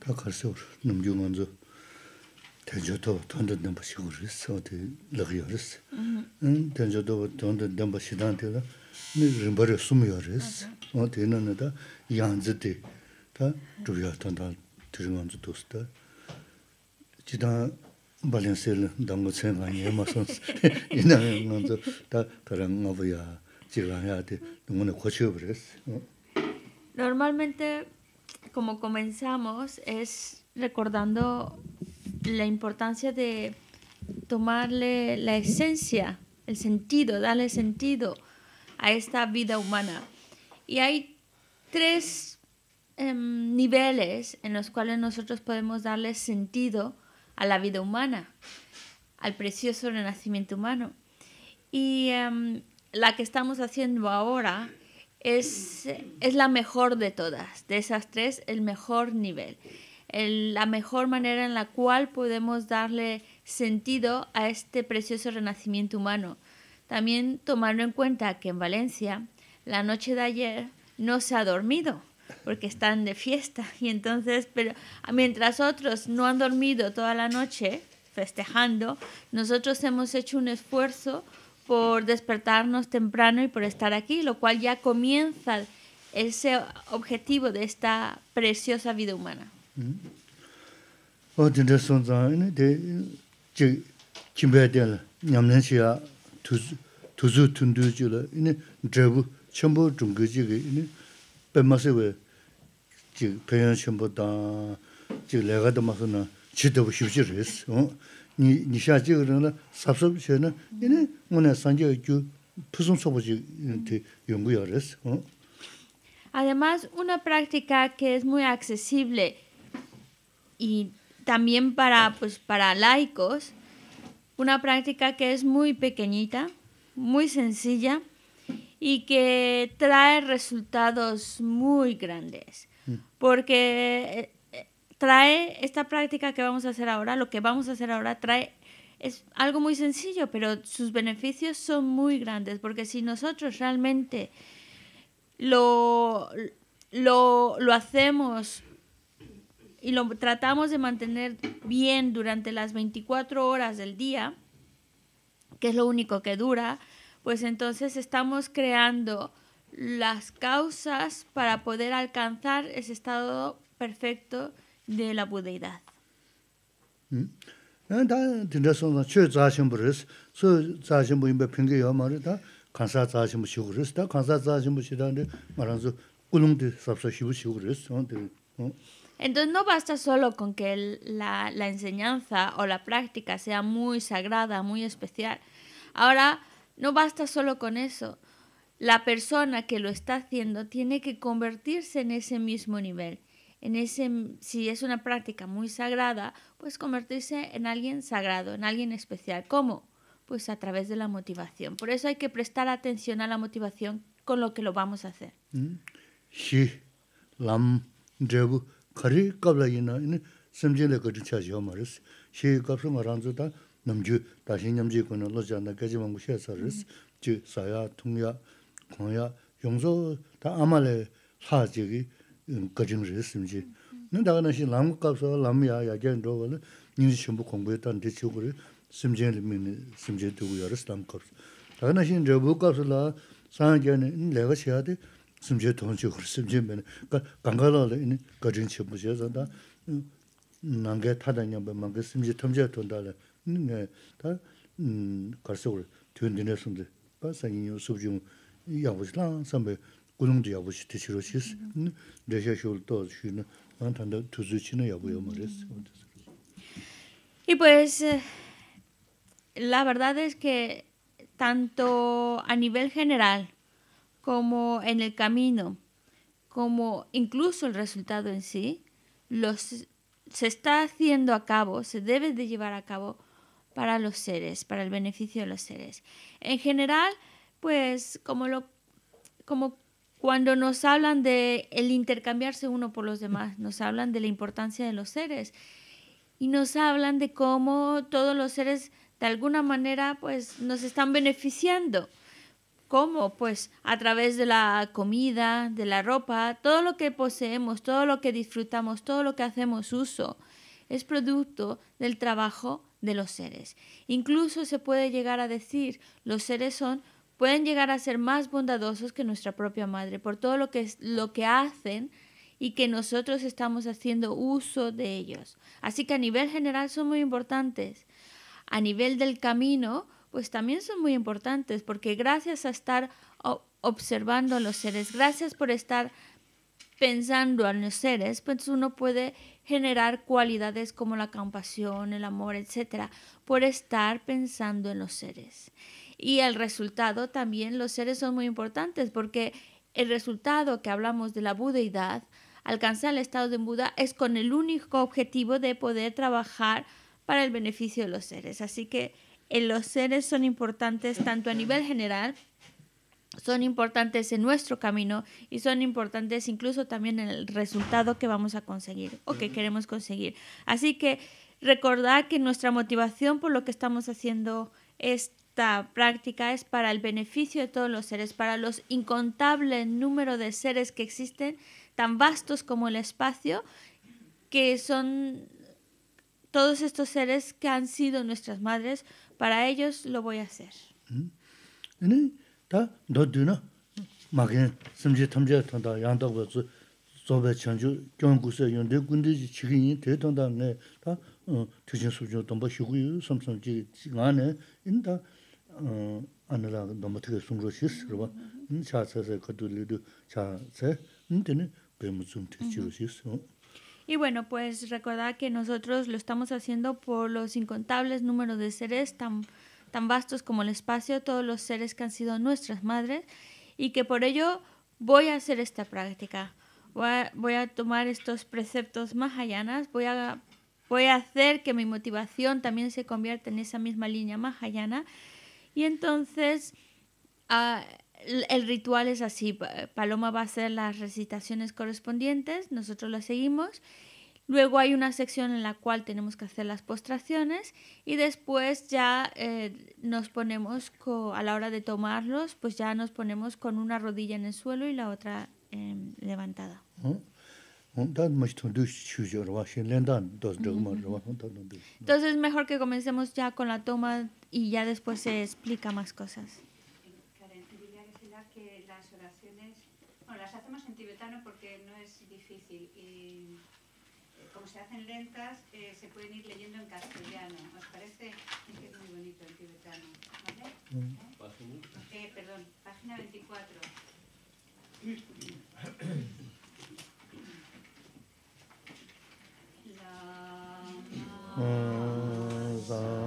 다 가서 넘겨만저 대저도 돈도 넘버 시고를 써도 러기어스 음 대저도 돈도 넘버 시단테라 네 림바르 숨이어스 어 되는데다 양즈데 다 주야 돈다 들으면서 도스다 지다 발렌셀 담고생 아니에 마서 이나면서 다 그런 거 지랑야데 너무나 고쳐 버렸어 normalmente como comenzamos, es recordando la importancia de tomarle la esencia, el sentido, darle sentido a esta vida humana. Y hay tres em, niveles en los cuales nosotros podemos darle sentido a la vida humana, al precioso renacimiento humano. Y em, la que estamos haciendo ahora es, la mejor de todas, de esas tres, el mejor nivel, la mejor manera en la cual podemos darle sentido a este precioso renacimiento humano. También tomando en cuenta que en Valencia la noche de ayer no se ha dormido porque están de fiesta y entonces, pero mientras otros no han dormido toda la noche festejando, nosotros hemos hecho un esfuerzo por despertarnos temprano y por estar aquí, lo cual ya comienza ese objetivo de esta preciosa vida humana. Mm-hmm. Oh, Además, una práctica que es muy accesible y también para, pues, para laicos, una práctica que es muy pequeñita, muy sencilla y que trae resultados muy grandes. Mm. Porque trae esta práctica que vamos a hacer ahora, lo que vamos a hacer ahora trae es algo muy sencillo, pero sus beneficios son muy grandes, porque si nosotros realmente lo, lo hacemos y lo tratamos de mantener bien durante las 24 horas del día, que es lo único que dura, pues entonces estamos creando las causas para poder alcanzar ese estado perfecto de la budeidad. Entonces no basta solo con que la, la enseñanza o la práctica sea muy sagrada, muy especial. Ahora, no basta solo con eso. La persona que lo está haciendo tiene que convertirse en ese mismo nivel en ese, mm, si es una práctica muy sagrada, pues convertirse en alguien sagrado, en alguien especial. ¿Cómo? Pues a través de la motivación. Por eso hay que prestar atención a la motivación con lo que lo vamos a hacer. Mm. qa zhīng zhī sīm jī, nī dāga nā shī, 전부 공부했던 sā, lāṃ yā, yā jā nidhō qā, nī zhī chīmbu khōngbīyatā nidhī chī gu rī, sīm jī nī, sīm jī dhī gu yā rī sī lāṃ qā sā. dāga nā shī, rā bū qā sā, sā nā jā Y pues eh, la verdad es que tanto a nivel general como en el camino, como incluso el resultado en sí, los, se está haciendo a cabo, se debe de llevar a cabo para los seres, para el beneficio de los seres. En general, pues como, lo, como cuando nos hablan de el intercambiarse uno por los demás, nos hablan de la importancia de los seres y nos hablan de cómo todos los seres de alguna manera pues nos están beneficiando. ¿Cómo? Pues a través de la comida, de la ropa, todo lo que poseemos, todo lo que disfrutamos, todo lo que hacemos uso, es producto del trabajo de los seres. Incluso se puede llegar a decir, los seres son pueden llegar a ser más bondadosos que nuestra propia madre por todo lo que, es, lo que hacen y que nosotros estamos haciendo uso de ellos. Así que a nivel general son muy importantes. A nivel del camino, pues también son muy importantes porque gracias a estar observando a los seres, gracias por estar pensando en los seres, pues uno puede generar cualidades como la compasión, el amor, etcétera, por estar pensando en los seres. Y el resultado también, los seres son muy importantes porque el resultado que hablamos de la budeidad, alcanzar el estado de Buda, es con el único objetivo de poder trabajar para el beneficio de los seres. Así que eh, los seres son importantes tanto a nivel general, son importantes en nuestro camino y son importantes incluso también en el resultado que vamos a conseguir o que queremos conseguir. Así que recordar que nuestra motivación por lo que estamos haciendo es esta práctica es para el beneficio de todos los seres, para los incontables número de seres que existen, tan vastos como el espacio, que son todos estos seres que han sido nuestras madres, para ellos lo voy a hacer. Y bueno, pues recordad que nosotros lo estamos haciendo por los incontables números de seres tan, tan vastos como el espacio, todos los seres que han sido nuestras madres, y que por ello voy a hacer esta práctica. Voy a, tomar estos preceptos mahayanas, voy a, voy a hacer que mi motivación también se convierta en esa misma línea mahayana, y entonces ah, el ritual es así, Paloma va a hacer las recitaciones correspondientes, nosotros las seguimos. Luego hay una sección en la cual tenemos que hacer las postraciones y después ya eh, nos ponemos, a la hora de tomarlos, pues ya nos ponemos con una rodilla en el suelo y la otra em, levantada. Entonces es mejor que comencemos ya con la toma y ya después se explica más cosas. que las oraciones, bueno, las hacemos en tibetano porque no es difícil y eh, como se hacen lentas eh, se pueden ir leyendo en castellano. ¿Os parece? Es que es muy bonito en tibetano. ¿Vale? Eh, perdón, página 24. Hum,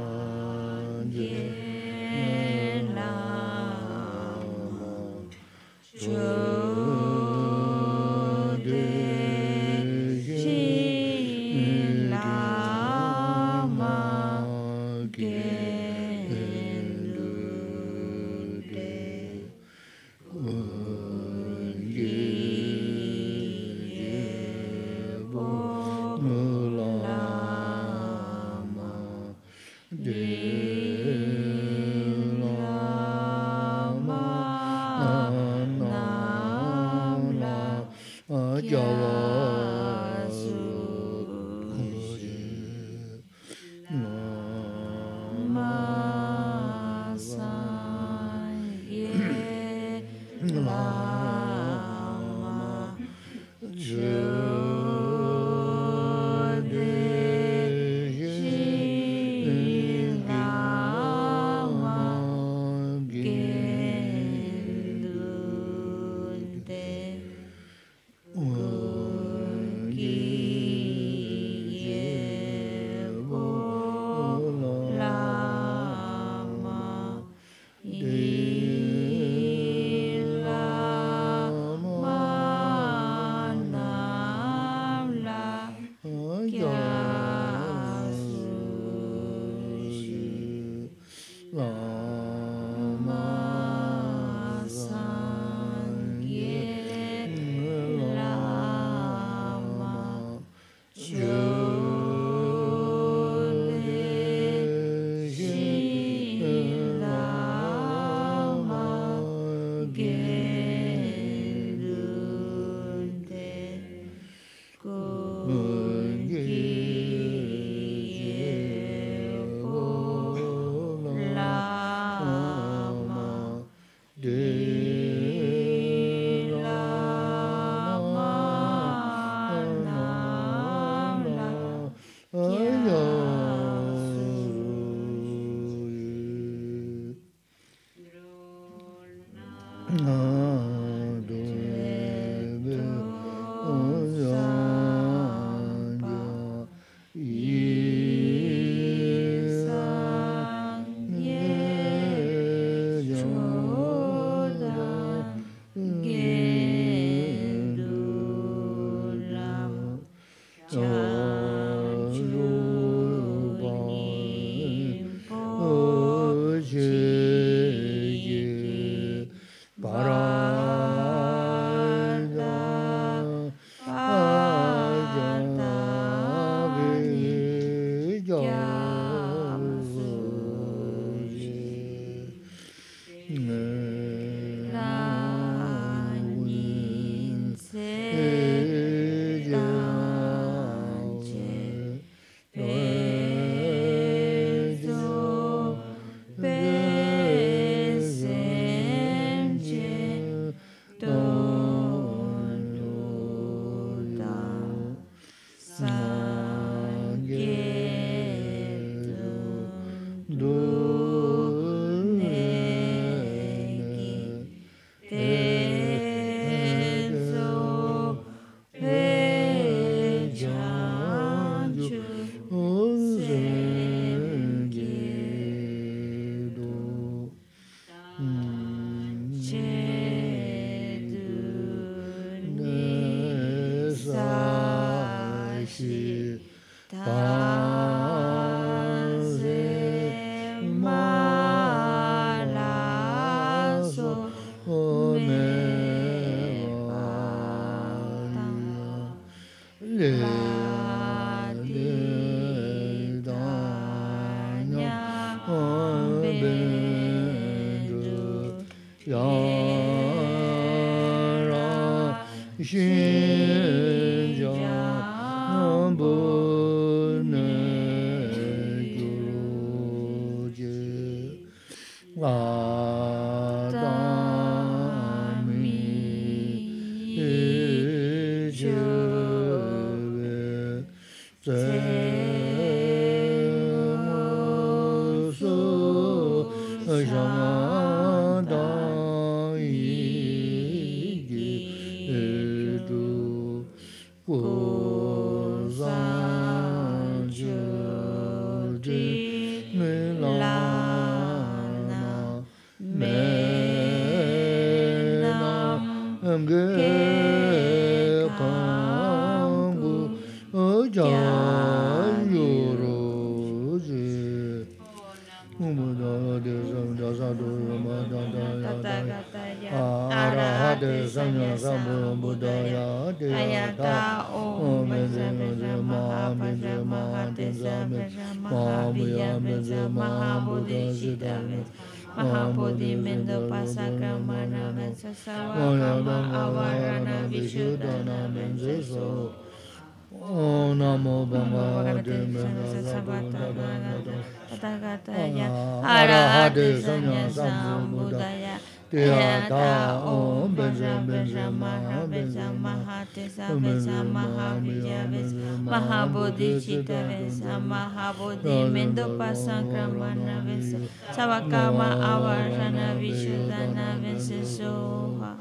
Whoa. Sami Mahabodhimendo Pasakramana Mensasavakama Avarana Vishudana Menjeso O Namo Bhagavate Sabatana Tathagata Ya Buddhaya Tiya ta om benja benja maha benja maha tesa benja maha vija ves maha bodhi chita vesa maha bodhi mendo pasakramana vesa savakama avarana vishuddhana vesa soha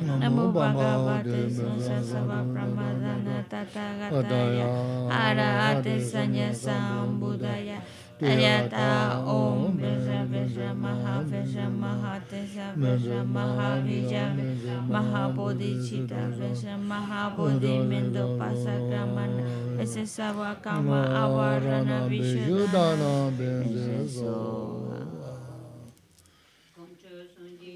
नमो भगवते संससवप्रमदन तथागतय हराते संयसाम्बुदय Ayata Om Vija Vija Maha Vija Maha Teja Vija Maha Vija Mahabodhi Chita Vija Mahabodhi Mendo Pasakramana Vise Savakama Avarana Vishudana Vija So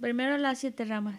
Primero las siete ramas.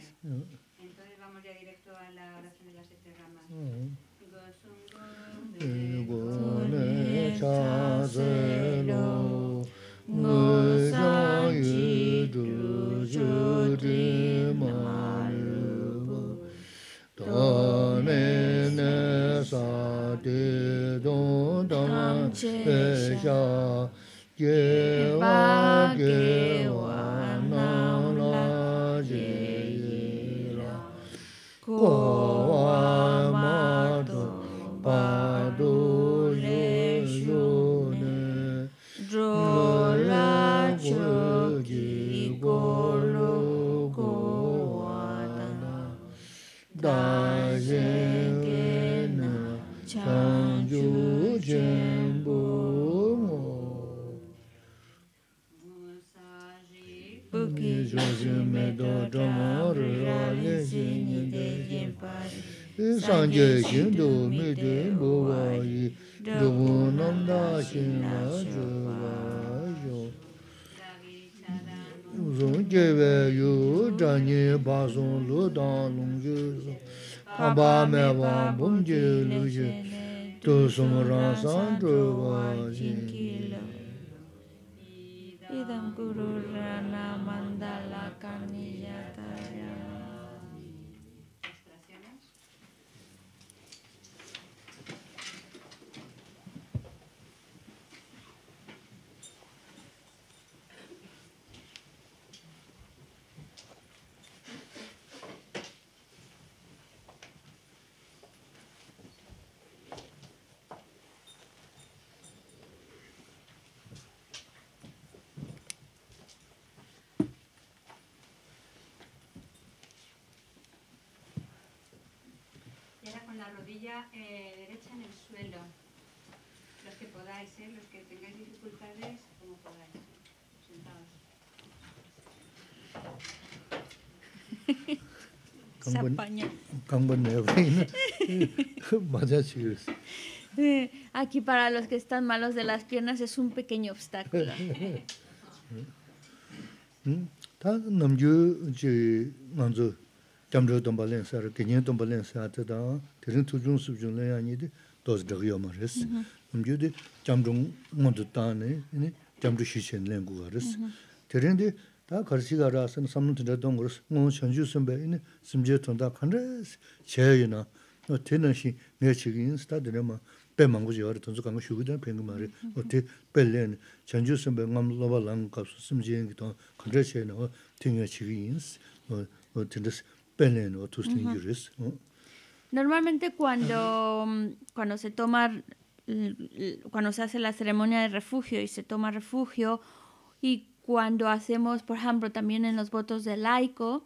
ba zon lu dan lung ju zon, pa ba me ba bum ju lu eh, derecha en el suelo. Los que podáis, ¿eh? los que tengáis dificultades, como podáis. Eh, Sentados. Eh, aquí para los que están malos de las piernas es un pequeño obstáculo. ¿Mm? ¿Mm? jamzhu dhomba len sar, ginyen dhomba len sar tida, tirin tujung subjung len yanyi di doz dhagyo ma res. Mm-hmm. Namjyo di jamzhu ngondu tani, jamzhu shishen len guwa res. Mm-hmm. Tirin di 제이나 너 ga rasan samlun tinda dhongo res, ngon shanju sunbe, simje tonda khanres, cheyo na. Tina shi nga chigi yin sita dhine ma, pe mangu ziwa re, Normalmente cuando, mm, cuando se toma, cuando se hace la ceremonia de refugio y se toma refugio, y cuando hacemos, por ejemplo, también en los votos de laico,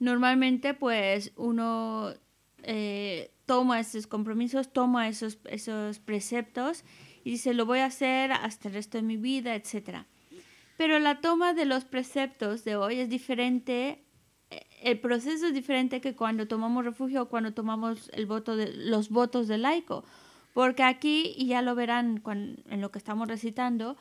normalmente pues uno eh, toma esos compromisos, toma esos, esos preceptos y dice, lo voy a hacer hasta el resto de mi vida, etcétera Pero la toma de los preceptos de hoy es diferente el proceso es diferente que cuando tomamos refugio o cuando tomamos el voto de, los votos de laico. Porque aquí, y ya lo verán en lo que estamos recitando,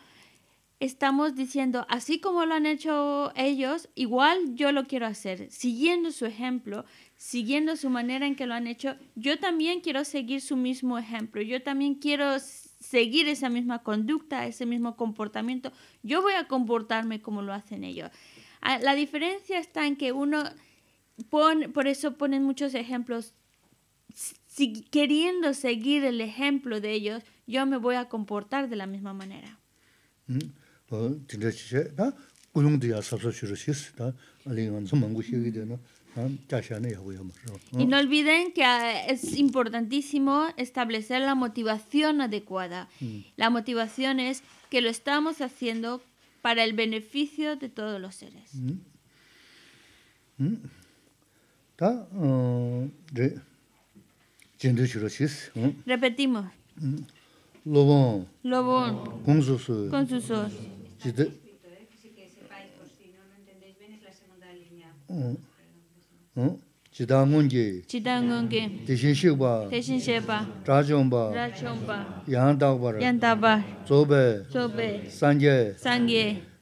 estamos diciendo, así como lo han hecho ellos, igual yo lo quiero hacer, siguiendo su ejemplo, siguiendo su manera en que lo han hecho, yo también quiero seguir su mismo ejemplo, yo también quiero seguir esa misma conducta, ese mismo comportamiento, yo voy a comportarme como lo hacen ellos. Ah, la diferencia está en que uno por eso ponen muchos ejemplos. Si, queriendo seguir el ejemplo de ellos, yo me voy a comportar de la misma manera. Y no olviden que ah, es importantísimo establecer la motivación adecuada. La motivación es que lo estamos haciendo para el beneficio de todos los seres. 하음제 진두슈로시스 음 반복이모 로봉 로봉 콘수수 콘수수 진짜 진짜 혹시께서 빠이 버시요는 안 멘데이스 베네 라 세군다 조베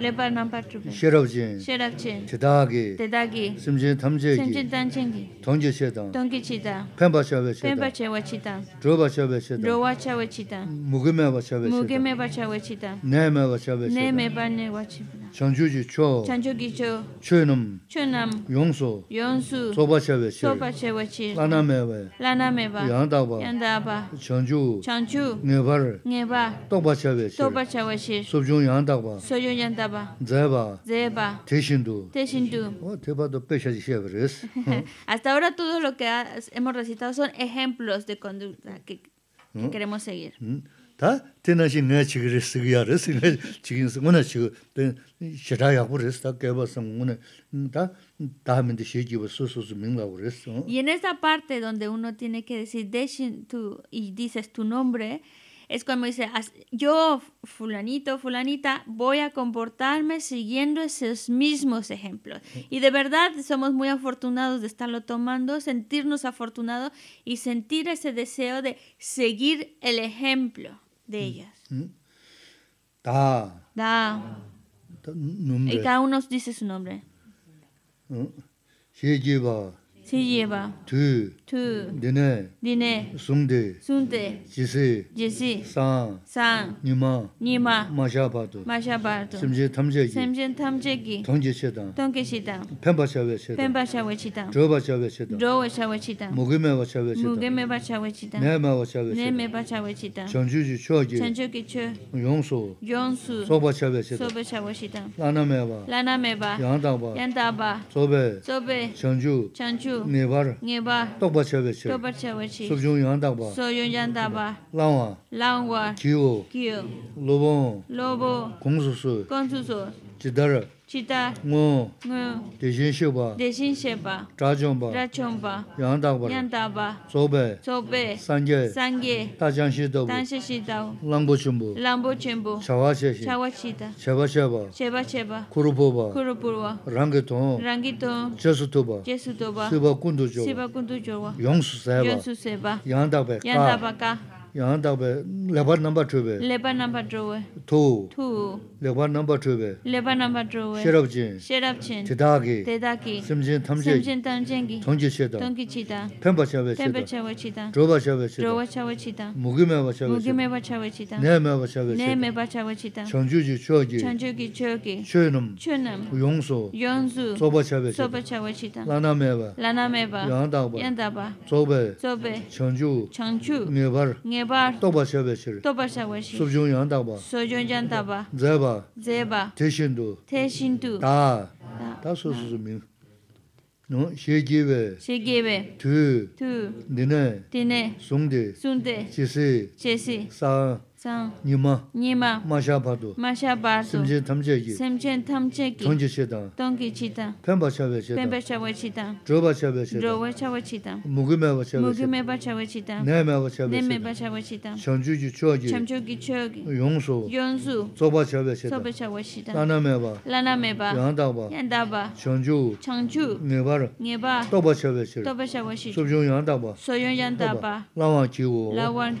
레버 넘버 투 비. 쉐랍지. 쉐랍지. 제다기. 제다기. 심지 탐지기. 심지 단쟁기. 동지 동기치다 동기 치다. 펜바 쉐베 쉐다. 펜바 쉐와 치다. 드로바 쉐베 쉐다. 드로와 쉐와 치다. 무게메 바 쉐베 쉐다. 무게메 바 초. 창조기 초. 초놈. 초놈. 용소. 용수. 소바 쉐베 쉐다. 소바 쉐와 치. 라나메 바. 라나메 창조. 창조. 네바. 네바. 똑바 쉐베 소중 얀다 바. 소중 얀다 zeba. Zeba. Zeba. Teshindu. Teshindu. Oh, teba do pecha de chéveres. Hasta ahora todo lo que hemos recitado son ejemplos de conducta que, que ¿Mm? queremos seguir. ¿Está? ¿Mm? Tena si nga chigiris sigiaris, nga chigiris una chigiris, ten shirayaguris, ta keba san una, ¿Mm? ta tamen de shigiba susus mingaguris. Y en esa parte donde uno tiene que decir deshindu y dices tu nombre, es como dice, yo, fulanito, fulanita, voy a comportarme siguiendo esos mismos ejemplos. Y de verdad somos muy afortunados de estarlo tomando, sentirnos afortunados y sentir ese deseo de seguir el ejemplo de mm. ellas. Mm. Da. Da. Y cada uno dice su nombre. Mm. 세예바 투투 니네 니네 숨데 숨데 지세 지세 산산 니마 니마 마샤바도 마샤바도 심제 탐제 심제 탐제기 동제시다 동게시다 펜바샤웨시다 펜바샤웨시다 조바샤웨시다 조와샤웨시다 무게메바샤웨시다 무게메바샤웨시다 네메바샤웨시다 네메바샤웨시다 전주지 초기 전주기 초 용수 용수 소바샤웨시다 소바샤웨시다 라나메바 라나메바 얀다바 조베 조베 전주 전주 nebar nebar toba chebe che toba chebe che so yong yang da ba so yong chita ngu ngu dexin sheba dexin sheba zhajongba zhajongba yangdaba yangdaba zobe zobe sangye sangye dajang langbo chenbu chawa sheshi cheba cheba sheba kurupoba kurupoba rangi tong kundu yongsu lepa namba chobe 레바 넘버 chobe sherab chin sherab chin tedaki tedaki simjin tamje simjin tamjengi tongji cheda tongji cheda pemba chabe cheda pemba chabe cheda roba chabe cheda roba chabe cheda mugi me ba chabe mugi me ba chabe cheda ne me ba chabe cheda lana me ba lana me ba toba 제바 제바 대신도 대신도 다 다소 수수민 노 셰게베 셰게베 투투 니네 니네 송데 송데 제시 제시 사 nima nima masha padu masha padu simje tamje gi simje tamje gi tongje cheda tongge cheda pemba chawe cheda pemba chawe cheda droba chawe cheda droba chawe cheda mugume ba chawe yongsu lana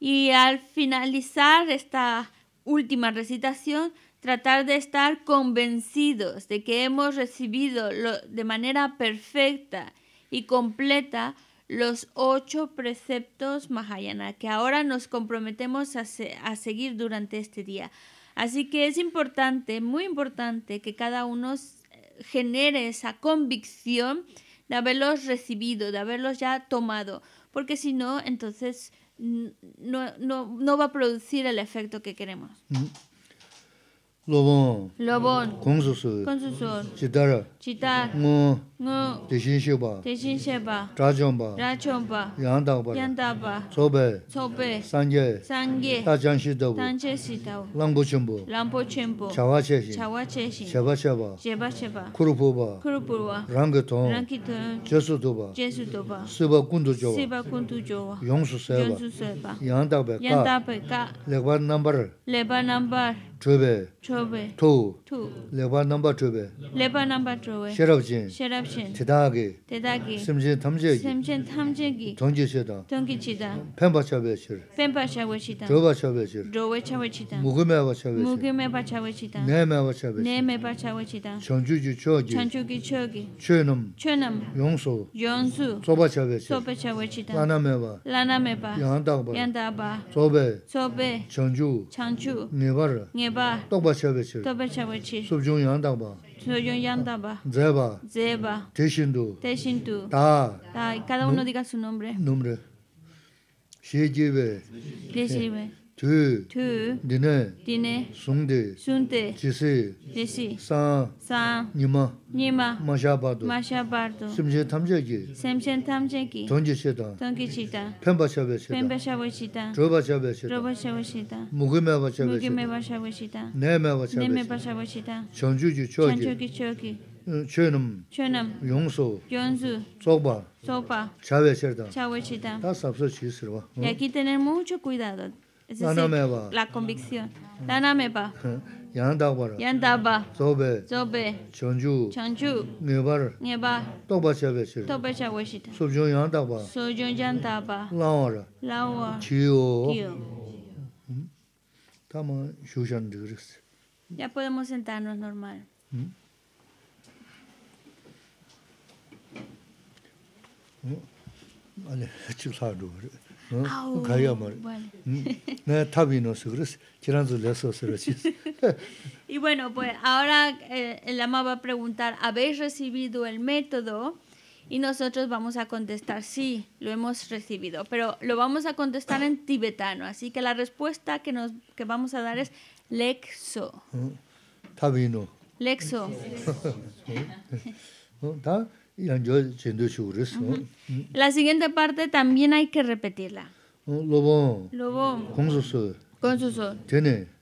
y al finalizar esta última recitación, tratar de estar convencidos de que hemos recibido de manera perfecta y completa los ocho preceptos Mahayana que ahora nos comprometemos a, a seguir durante este día. Así que es importante, muy importante, que cada uno genere esa convicción de haberlos recibido, de haberlos ya tomado, porque si no, entonces no, no, no va a producir el efecto que queremos. Lobón. Lobón. Con su Con su chita ngu tishin sheba tishin sheba sobe sobe sangye sangye ta chang sheba sheba 쉐랍진 쉐랍진 대다기 대다기 심진 탐제기 심진 탐제기 동기시다 동기치다 펜바샤베시 펜바샤베시다 조바샤베시 조웨차베시다 무그메바샤베시 무그메바차베시다 네메바샤베시 네메바차베시다 정주주초기 정주기초기 최놈 최놈 용수 용수 조바샤베시 조바샤베시다 라나메바 라나메바 야한다바 야한다바 조베 조베 정주 정주 네바르 네바 똑바샤베시 똑바샤베시 수중이 한다고 Soyon Yandaba. Zeba. Zeba. Teshindu. Teshindu. Ta. Ta. Cada uno diga su nombre. Nombre. Shejibe. Shejibe. ᱛᱩ ᱫᱤᱱᱮ ᱥᱩᱝᱫᱮ ᱥᱩᱝᱫᱮ ᱡᱤᱥᱮ ᱡᱤᱥᱤ ᱥᱟ ᱥᱟ ᱧᱤᱢᱟ ᱧᱤᱢᱟ ᱢᱟᱡᱟᱵᱟᱫᱚ ᱢᱟᱡᱟᱵᱟᱫᱚ ᱥᱤᱢᱡᱮ ᱛᱷᱟᱢᱡᱮ ᱜᱮ ᱥᱤᱢᱡᱮ ᱛᱷᱟᱢᱡᱮ ᱜᱮ ᱛᱚᱸᱡᱮ ᱥᱮᱫᱟ ᱛᱚᱸᱜᱮ ᱪᱤᱛᱟ ᱯᱷᱮᱢᱵᱟ ᱥᱟᱵᱮ ᱥᱮᱫᱟ ᱯᱷᱮᱢᱵᱟ ᱥᱟᱵᱮ ᱥᱮᱫᱟ ᱡᱚᱵᱟ ᱥᱟᱵᱮ ᱥᱮᱫᱟ ᱡᱚᱵᱟ ᱥᱟᱵᱮ ᱥᱮᱫᱟ ᱢᱩᱜᱤᱢᱮ ᱵᱟᱪᱟ ᱢᱩᱜᱤᱢᱮ ᱵᱟᱪᱟ ᱵᱚᱪᱤᱛᱟ Es decir, la convicción. Lana meba. Yandabara. Yandaba. Zobe. Zobe. Chonju. Chonju. Nyebar. Nyebar. Toba chabe shir. Toba chabe shir. Subjon yandaba. Subjon yandaba. Laura. Lawara. Chiyo. Chiyo. Mm-hmm. Tama shushan digris. Ya podemos sentarnos normal. ¿Mm? Ale, chulado. Eh. Y bueno, pues ahora el eh, ama va a preguntar, ¿habéis recibido el método? Y nosotros vamos a contestar, sí, lo hemos recibido, pero lo vamos a contestar en tibetano. Así que la respuesta que, nos, que vamos a dar es lexo. lexo La siguiente parte también hay que repetirla. Lobo. con su sol, Tiene.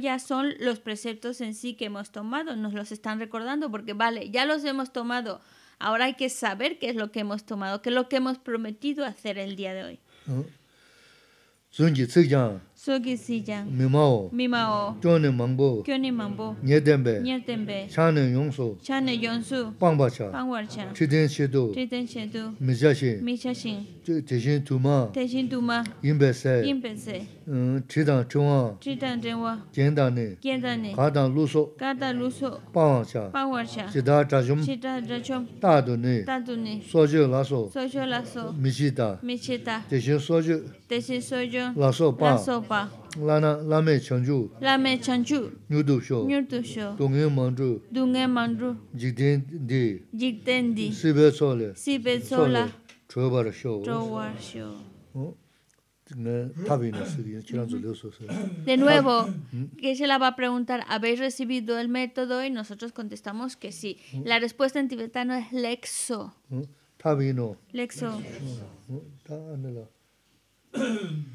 ya son los preceptos en sí que hemos tomado, nos los están recordando porque vale, ya los hemos tomado, ahora hay que saber qué es lo que hemos tomado, qué es lo que hemos prometido hacer el día de hoy. Sogi sijang. Mimao. Mimao. Kyoni mambu. Kyoni mambu. Nye tembe. Nye tembe. Chane yonsu. Chane yonsu. Pangbacha. Pangbacha. Chiten shedu. Chiten shedu. Mijashi. Mijashi. Tishin tuma. Tishin tuma. Inbe se. Inbe se. Chidan chungwa. Chidan chungwa. Gendani. Gendani. Gata lusu. Gata lusu. Pangbacha. Pangbacha. Chida chachum. Chida chachum. ni. Tadu ni. pa. pa. la me Chanju. Lame Chanju. du Sho. du Sho. du nge Mandru. Dungen Mandru. Jigden Di. Jigden Di. si Sibe Sole. Sibe Sola. Chobar Sho. wa Sho. De nuevo, que se la va a preguntar, ¿habéis recibido el método? Y nosotros contestamos que sí. Mm. La respuesta en tibetano es lexo. Mm. Lexo. Mm. Lexo.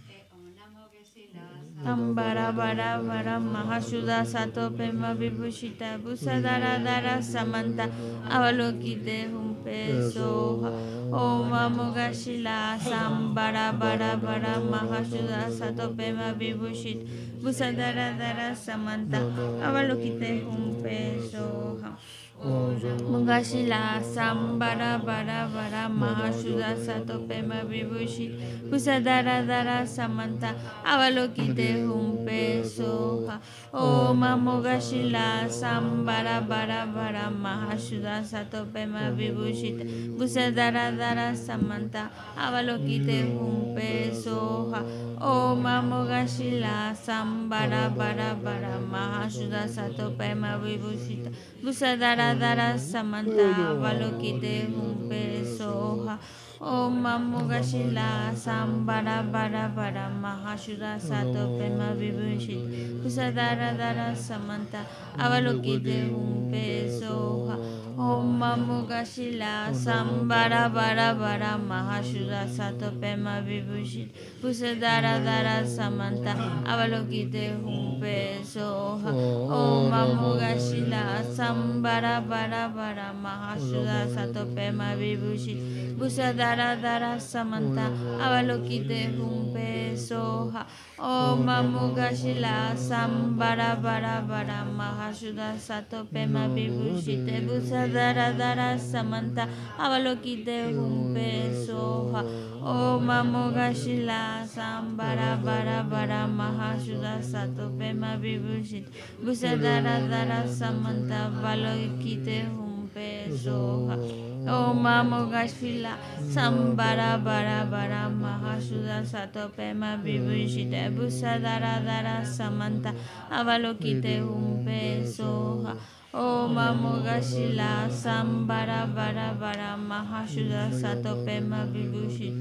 तम बरा बरा वरम महासुदा सतो पेम विभूषित भूषधरा धरा समन्त अवलोकिते हुं पे सोह ओम मुगशिला सम बरा बरा वरम सातो प्रेम पेम विभूषित दरा धरा समन्त अवलोकिते हुं पे सोह Mungashila Sambara Bara Bara Mahashuda Sato Pema Vibhushi Kusadara Dara Samanta Avalokite Humpe Soha Oma Mugashila Sambara Bara Bara Mahashuda Sato Pema Vibhushita Kusadara Dara Samanta Avalokite Humpe Soha Oma Mugashila Sambara Bara Bara Mahashuda Sato Pema Vibhushita sadara dara samanta avalokite humpe soha ओम ममुगशिला सांबरा बरा बरा महाशुरा सातो प्रेम विभूषित कुसदारा दरा समंता अवलोकित हुं पे Soha Om Mamugashila Sambara Bara Bara Mahashura Sato Pema Vibhushit Pusadara Dara Samanta Avalokite Humpe Soha Om Mamugashila Sambara Bara Bara Mahashura Sato Pema Vibhushit Pusadara Dara Samanta Avalokite Humpe Soha Om Mamugashila Sambara Bara Bara Mahashura Sato Pema Vibhushit Pusadara dara dara samanta avalokite humpe soha om amoga shila sambara bara bara mahasuda sato pema vibhushit busa dara dara samanta avalokite humpe soha ओम मोगाशिला संबरा बरा बरा महासुदा सतो पेमा विभूषित भूषा दरा दरा समन्ता अवलोकित हुं पे Soha O mamo gashila sambara bara bara mahashuda sato pema vibushi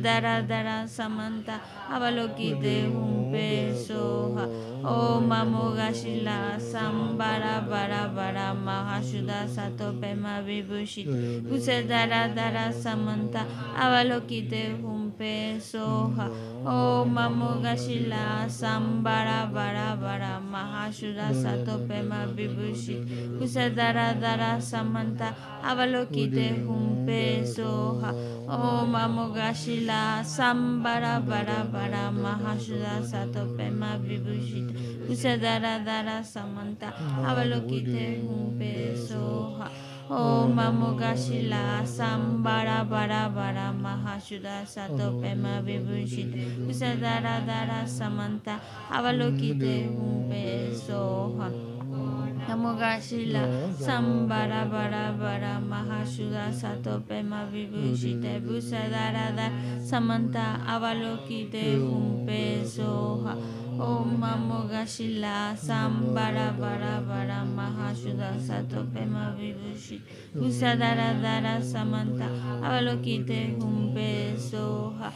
dara samanta avalokite un peso O mamo gashila sambara bara bara mahashuda sato pema vibushi dara samanta avalokite pe ha o mamu mamogashila sambara bara bara mahashura sato pe ma vibushi kusadara dara samanta avalokite hum pe ha o mamu mamogashila sambara bara bara mahashura sato pe ma vibushi kusadara dara samanta avalokite hum pe ha ओम अमोघशिला सांबारा बरा बरा महाशुदा सतो विभूषित विसदारा दारा समंता अवलोकित पे सोहन अमोघशिला संबरा बरा बरा महाशुदा सतो विभूषित विसदारा दारा समंता अवलोकित पे सोहा ओम ममोगा शिला सांबरा बरा बरा महासुदा सतो पेमा विभूषि कुशादारा दारा समंता अवलोकिते हुम्पे सोहा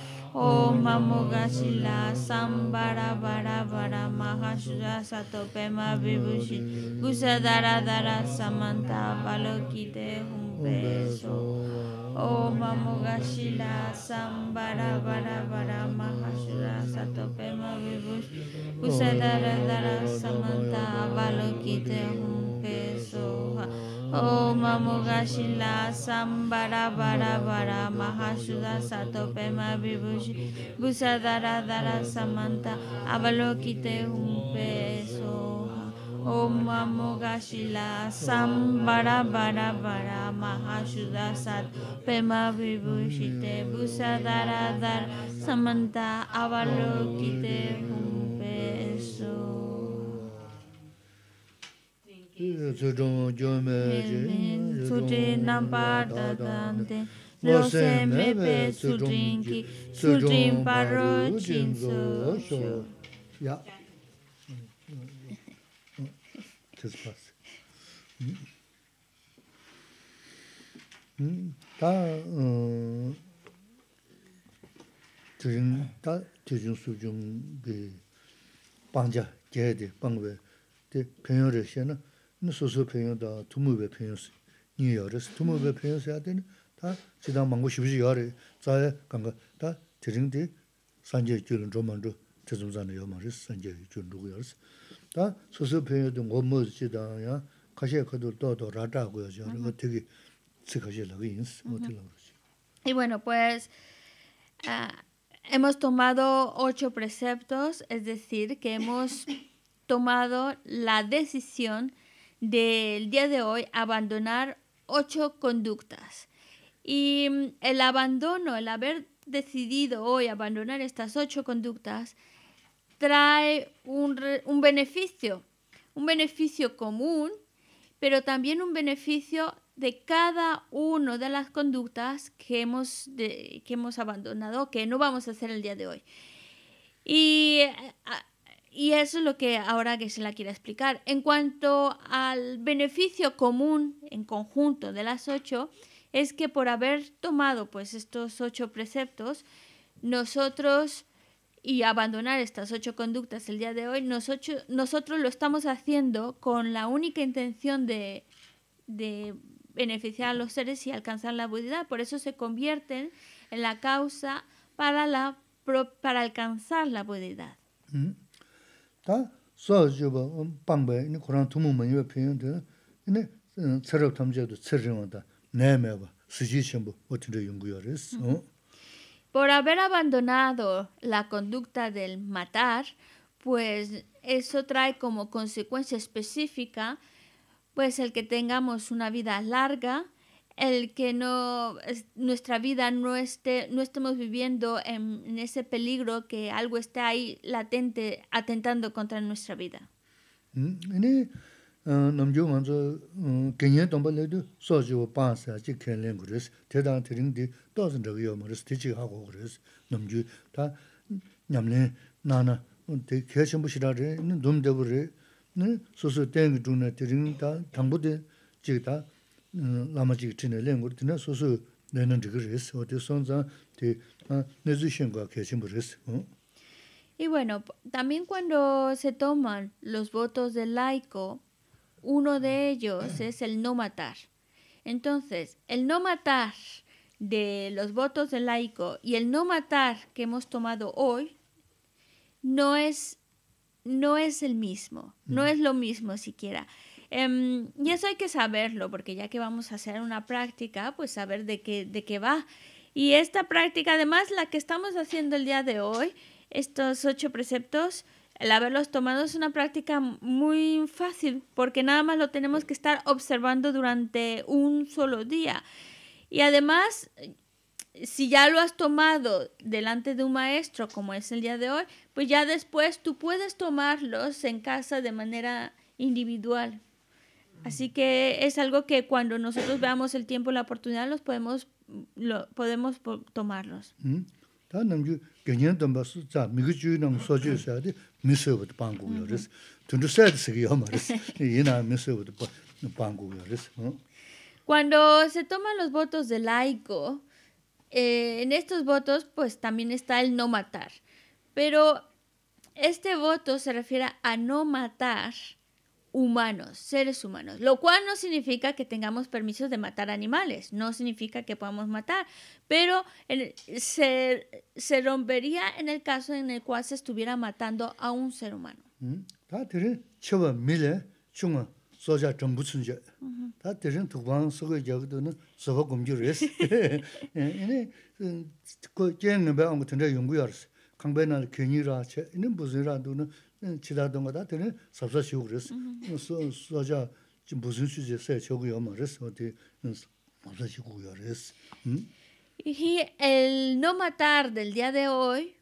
ओम ममोगा शिला सांबरा बरा बरा महासुदा सतो विभूषि कुशादारा दारा समंता अवलोकिते हुम्पे सोहा O अमोघ sambara संबरा बरा बरा महाशुरा सतोपेम विभूष कुशधर धर समता बालोकित हूँ पे सोहा ओम अमोघ शिला संबरा बरा बरा महाशुरा सतोपेम विभूष कुशधर धर समता ओम मोगा शिला सम बड़ा बड़ा बड़ा महाशुदा सत प्रेमा विभूषिते भूषाधारा Sute nampa dadante, lo sempre pe paro cinso. Yeah. har tritsipasi taa hmm. traging ta tray chain shuyum bi pangyacay de pang zhe te peyonya zhe zhen na so sho peyonya da thumboeebe te peyonya zhing yiyaw har ghal se thumboey la peyonya zhe BR Matigdhaya taa zetang mango shila Y bueno, pues hemos tomado ocho preceptos, es decir, que hemos tomado la decisión del día de hoy abandonar ocho conductas. Y el abandono, el haber decidido hoy abandonar estas ocho conductas, trae un, beneficio, un beneficio común, pero también un beneficio de cada una de las conductas que hemos, que hemos abandonado, que no vamos a hacer el día de hoy. Y, eso es lo que ahora que se la quiere explicar. En cuanto al beneficio común en conjunto de las ocho, es que por haber tomado pues estos ocho preceptos, nosotros y abandonar estas ocho conductas el día de hoy, nosotros, nosotros lo estamos haciendo con la única intención de, de beneficiar a los seres y alcanzar la buddhidad. Por eso se convierten en la causa para, la, para alcanzar la buddhidad. Mm-hmm por haber abandonado la conducta del matar, pues eso trae como consecuencia específica, pues el que tengamos una vida larga, el que no nuestra vida no esté no estemos viviendo en, ese peligro que algo esté ahí latente atentando contra nuestra vida. Mm, e, nam gyu man zu ken yen tongpa lai du so ji wo pan sa 다 ken 나나 gu resu te da ang ti ring di do san dra vi k'en-yen-tongpa-lai-du na na di ke chen dum de laico, ta Uno de ellos es el no matar. Entonces, el no matar de los votos del laico y el no matar que hemos tomado hoy no es, el mismo, no mm. es lo mismo siquiera. Em, y eso hay que saberlo, porque ya que vamos a hacer una práctica, pues saber de qué va. Y esta práctica, además, la que estamos haciendo el día de hoy, estos ocho preceptos, el haberlos tomado es una práctica muy fácil porque nada más lo tenemos que estar observando durante un solo día. Y además, si ya lo has tomado delante de un maestro como es el día de hoy, pues ya después tú puedes tomarlos en casa de manera individual. Así que es algo que cuando nosotros veamos el tiempo y la oportunidad los podemos, lo, podemos tomarlos. Mm. Cuando se toman los votos de laico, eh, en estos votos pues también está el no matar. Pero este voto se refiere a no matar humanos, seres humanos, lo cual no significa que tengamos permisos de matar animales, no significa que podamos matar, pero se, rompería en el caso en el cual se estuviera matando a un ser humano. el no matar del día de hoy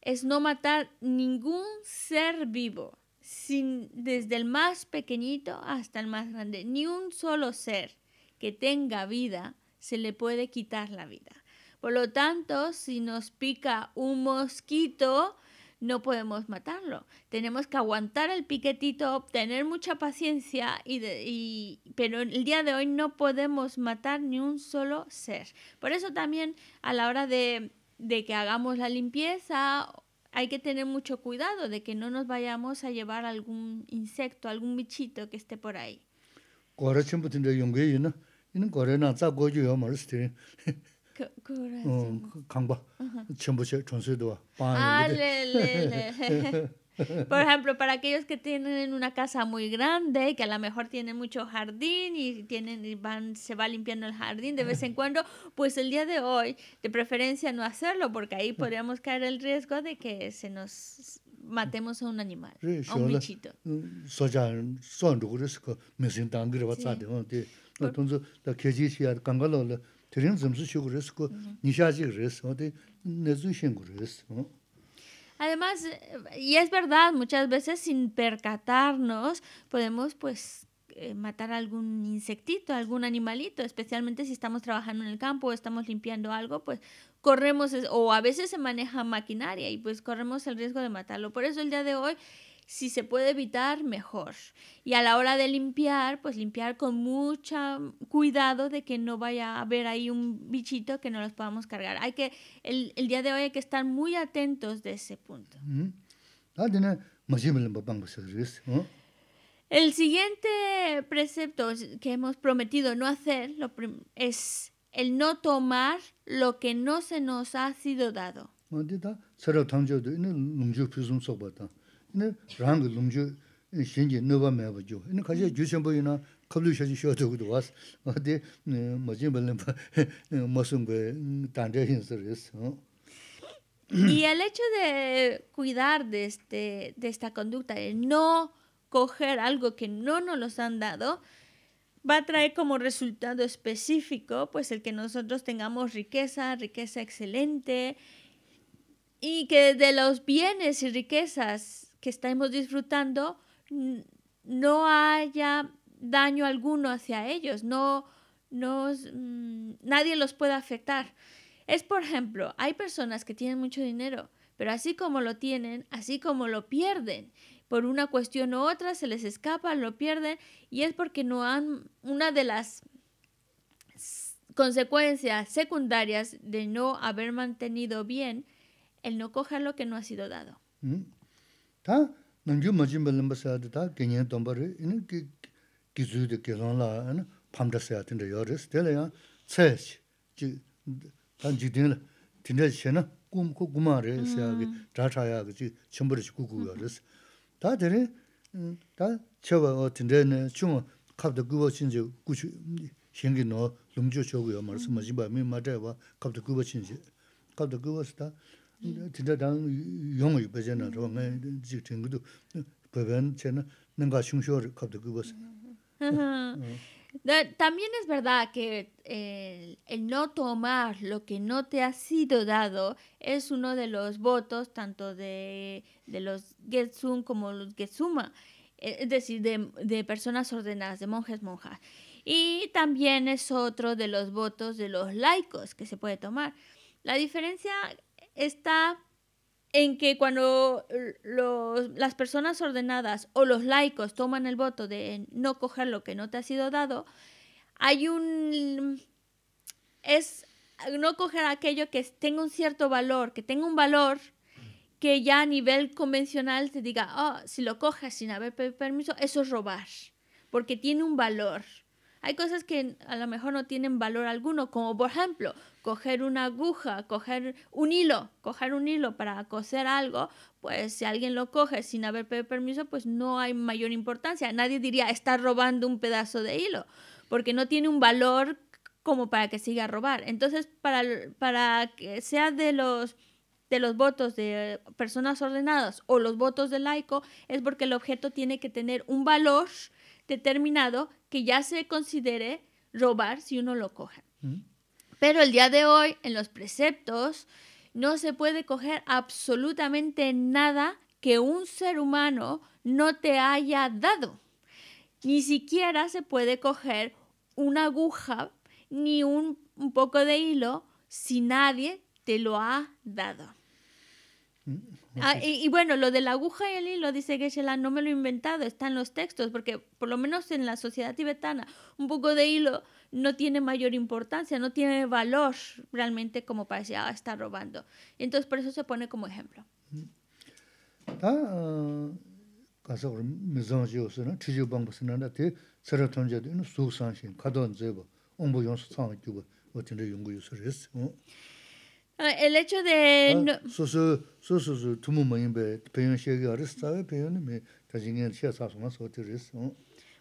es no matar ningún ser vivo, sin, desde el más pequeñito hasta el más grande. Ni un solo ser que tenga vida se le puede quitar la vida. Por lo tanto, si nos pica un mosquito, no podemos matarlo. Tenemos que aguantar el piquetito, tener mucha paciencia, y, y pero el día de hoy no podemos matar ni un solo ser. Por eso también a la hora de, de que hagamos la limpieza hay que tener mucho cuidado de que no nos vayamos a llevar algún insecto, algún bichito que esté por ahí. Por ejemplo, para aquellos que tienen una casa muy grande y que a lo mejor tienen mucho jardín y tienen van se va limpiando el jardín de vez en cuando, pues el día de hoy de preferencia no hacerlo porque ahí podríamos caer el riesgo de que se nos matemos a un animal, a un bichito. Mhm. Además, y es verdad, muchas veces sin percatarnos podemos pues eh, matar algún insectito, algún animalito, especialmente si estamos trabajando en el campo o estamos limpiando algo, pues corremos, o a veces se maneja maquinaria y pues corremos el riesgo de matarlo. Por eso el día de hoy si se puede evitar, mejor. Y a la hora de limpiar, pues limpiar con mucho mm, cuidado de que no vaya a haber ahí un bichito que no los podamos cargar. Hay que, el, día de hoy hay que estar muy atentos de ese punto. Ah, pues, el siguiente precepto que hemos prometido no hacer es el no tomar lo que no se nos ha sido dado. Y el hecho de cuidar de, este, de esta conducta, de no coger algo que no nos los han dado, va a traer como resultado específico, pues el que nosotros tengamos riqueza, riqueza excelente, y que de los bienes y riquezas que estamos disfrutando no haya daño alguno hacia ellos, no, no mm, nadie los pueda afectar. Es, por ejemplo, hay personas que tienen mucho dinero, pero así como lo tienen, así como lo pierden, por una cuestión u otra, se les escapa, lo pierden, y es porque no han, una de las consecuencias secundarias de no haber mantenido bien, el no coger lo que no ha sido dado. Mm. Tā nāngyū mācīmbā līmbā sāyātā tā gīnyā dōmbā rī, inī kī gīzū dī gīlōng lā, inī pāmdā sāyātā ndā yō rī sī, tēlā yā tsāyāchī, jī, tā jī dīng lā, tīndā jī xēnā, kū kūmā rī sāyāgī, rā chāyāgī, jī chīmbā rī jī kū kū yō Tā tērī, chūma chīnchī, kūchī, nō, mī También es verdad que el no tomar lo que no te ha sido dado es uno de los votos tanto de, de los Getsun como los Getsuma, e, es decir, de, de personas ordenadas, de monjes, monjas. Y también es otro de los votos de los laicos que se puede tomar. La diferencia está en que cuando las personas ordenadas o los laicos toman el voto de no coger lo que no te ha sido dado, hay un... es no coger aquello que tenga un cierto valor, que tenga un valor que ya a nivel convencional te diga, oh, si lo coges sin haber permiso, eso es robar, porque tiene un valor. Hay cosas que a lo mejor no tienen valor alguno, como por ejemplo, coger una aguja, coger un hilo, coger un hilo para coser algo, pues si alguien lo coge sin haber pedido permiso, pues no hay mayor importancia. Nadie diría, está robando un pedazo de hilo, porque no tiene un valor como para que siga a robar. Entonces, para, para que sea de los de los votos de personas ordenadas o los votos de laico es porque el objeto tiene que tener un valor determinado que ya se considere robar si uno lo coge. Mm. Pero el día de hoy, en los preceptos, no se puede coger absolutamente nada que un ser humano no te haya dado. Ni siquiera se puede coger una aguja ni un, poco de hilo si nadie te lo ha dado. Mm. Ah, y, bueno, lo de la aguja y el hilo, dice Geshe-la, no me lo he inventado, está en los textos, porque por lo menos en la sociedad tibetana un poco de hilo no tiene mayor importancia, no tiene valor realmente como para decir, ah, está robando. Entonces por eso se pone como ejemplo. Ah, el hecho de...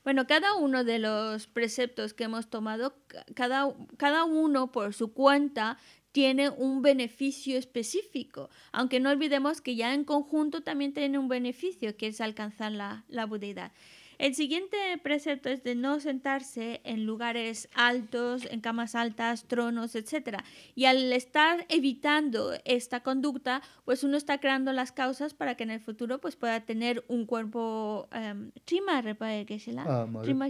Bueno, cada uno de los preceptos que hemos tomado, cada, cada uno por su cuenta tiene un beneficio específico, aunque no olvidemos que ya en conjunto también tiene un beneficio, que es alcanzar la, la budeidad. El siguiente precepto es de no sentarse en lugares altos, en camas altas, tronos, etc. Y al estar evitando esta conducta, pues uno está creando las causas para que en el futuro pues pueda tener un cuerpo em, chima, repare que se la ah, chima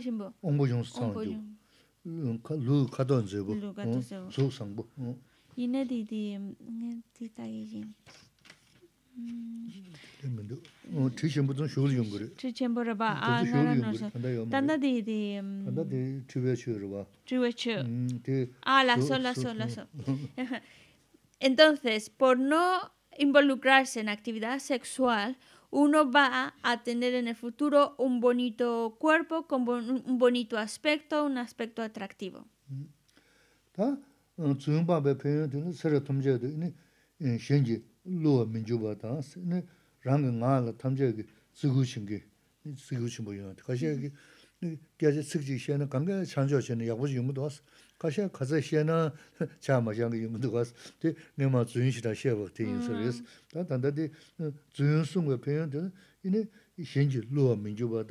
entonces, por no involucrarse en actividad sexual, uno va a tener en el futuro un bonito cuerpo, con un bonito aspecto, un aspecto atractivo. luwa minjuwa taa, sene ranga ngaa la tamzaa ki tsigu shingi, tsigu shimbo yunga. Kashiya ki, kiazi tsigji shena, kanga chanjo shena, yakbozi yungu duwaas. Kashiya kaza shena, chaa majaanga yungu duwaas. Te, ne maa zuyun shita shewa, te yin sari yas. Taa tanda luwa minjuwa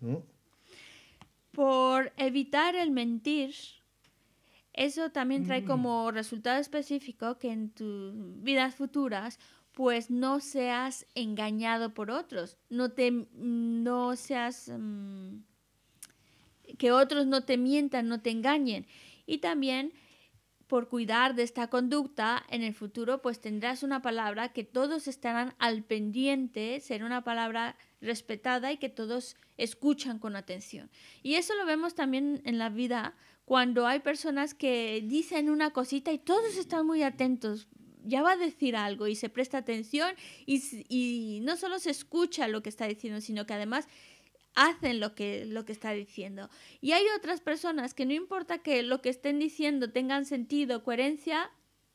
hm? Por evitar el mentir, Eso también trae mm. como resultado específico que en tus vidas futuras pues no seas engañado por otros, no te mm, no seas mm, que otros no te mientan, no te engañen. Y también por cuidar de esta conducta, en el futuro pues tendrás una palabra que todos estarán al pendiente, será una palabra respetada y que todos escuchan con atención. Y eso lo vemos también en la vida cuando hay personas que dicen una cosita y todos están muy atentos, ya va a decir algo y se presta atención y, no solo se escucha lo que está diciendo, sino que además hacen lo que, lo que está diciendo. Y hay otras personas que no importa que lo que estén diciendo tengan sentido, coherencia,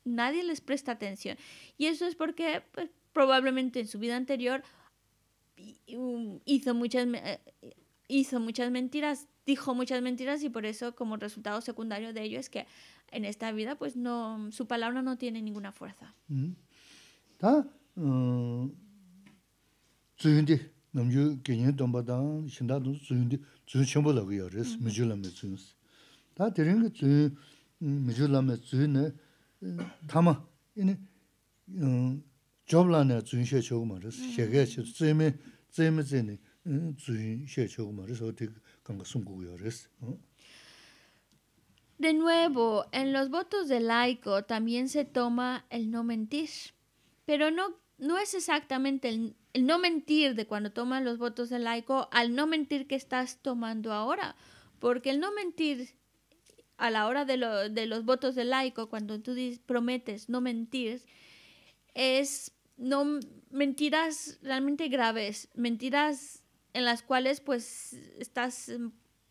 nadie les presta atención. Y eso es porque pues, probablemente en su vida anterior um, hizo muchas eh, hizo muchas mentiras, dijo muchas mentiras y por eso como resultado secundario de ello es que en esta vida pues no su palabra no tiene ninguna fuerza. Mm. Mm, de nuevo, en los votos de laico también se toma el no mentir, pero no, no es exactamente el, no mentir de cuando toman los votos de laico al no mentir que estás tomando ahora, porque el no mentir a la hora de, los votos de laico, cuando tú prometes no mentir, es no mentiras realmente graves, mentiras en las cuales pues estás, mm,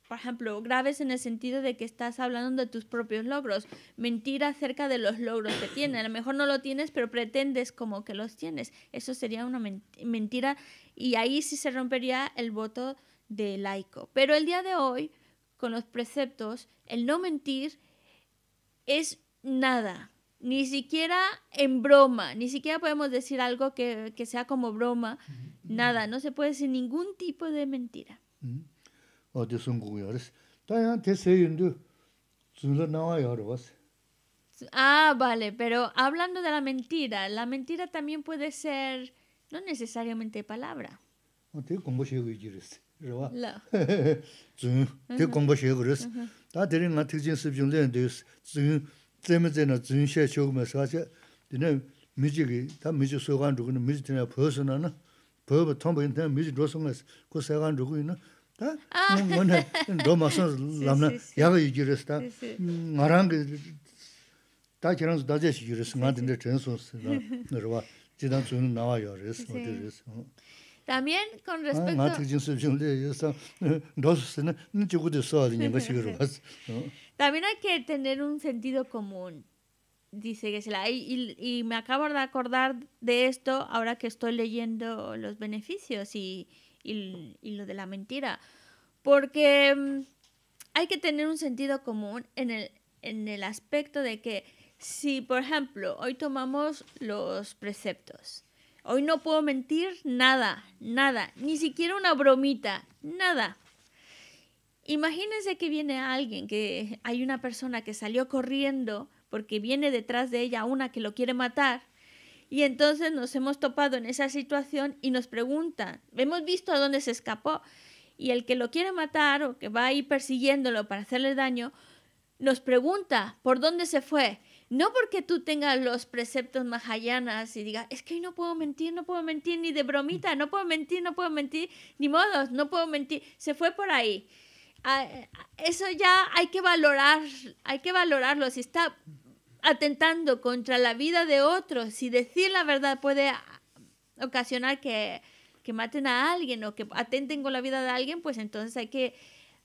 por ejemplo, graves en el sentido de que estás hablando de tus propios logros, mentira acerca de los logros que tienes, a lo mejor no lo tienes, pero pretendes como que los tienes, eso sería una mentira y ahí sí se rompería el voto de laico. Pero el día de hoy, con los preceptos, el no mentir es nada, ni siquiera en broma, ni siquiera podemos decir algo que, sea como broma, nada, no se puede decir ningún tipo de mentira. Ah, vale, pero hablando de la mentira, la mentira también puede ser no necesariamente palabra. no. Tseme 준셰 na dzun xe chokume 다 xe, 소관 mizhige, ta mizhige so gandhukune, mizhige tine pho suna na, pho pa thombo yin, tine mizhige dosunga xe, ku sa gandhukui na, ta, ngon na, do ma suna lamna, yaga con respecto, También hay que tener un sentido común, dice Gesela. Y, y, me acabo de acordar de esto ahora que estoy leyendo los beneficios y, lo de la mentira. Porque mm, hay que tener un sentido común en el aspecto de que si, por ejemplo, hoy tomamos los preceptos, hoy no puedo mentir nada, nada, ni siquiera una bromita, nada. Imagínense que viene alguien, que hay una persona que salió corriendo porque viene detrás de ella una que lo quiere matar. Y entonces nos hemos topado en esa situación y nos pregunta, hemos visto a dónde se escapó. Y el que lo quiere matar o que va ahí persiguiéndolo para hacerle daño, nos pregunta por dónde se fue. No porque tú tengas los preceptos mahayanas y digas, es que no puedo mentir, no puedo mentir ni de bromita, no puedo mentir, no puedo mentir, ni modos, no puedo mentir. Se fue por ahí eso ya hay que valorar, hay que valorarlo. Si está atentando contra la vida de otros, si decir la verdad puede ocasionar que, que maten a alguien o que atenten con la vida de alguien, pues entonces hay que,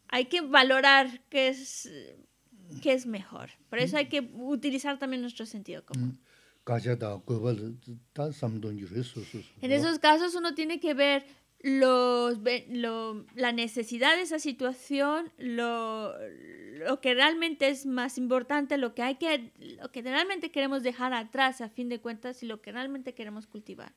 hay que valorar qué es, qué es mejor. Por eso hay que utilizar también nuestro sentido común. En esos casos uno tiene que ver la necesidad de esa situación, lo, lo, que realmente es más importante, lo que, hay que, lo que realmente queremos dejar atrás a fin de cuentas y lo que realmente queremos cultivar.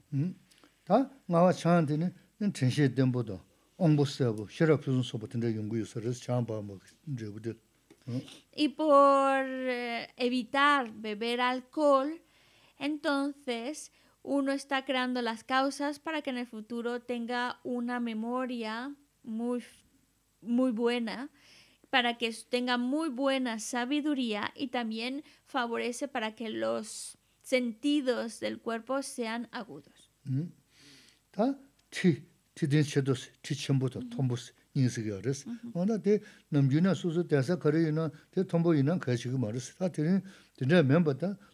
Y por eh, evitar beber alcohol, entonces uno está creando las causas para que en el futuro tenga una memoria muy, muy buena, para que tenga muy buena sabiduría y también favorece para que los sentidos del cuerpo sean agudos. Mm-hmm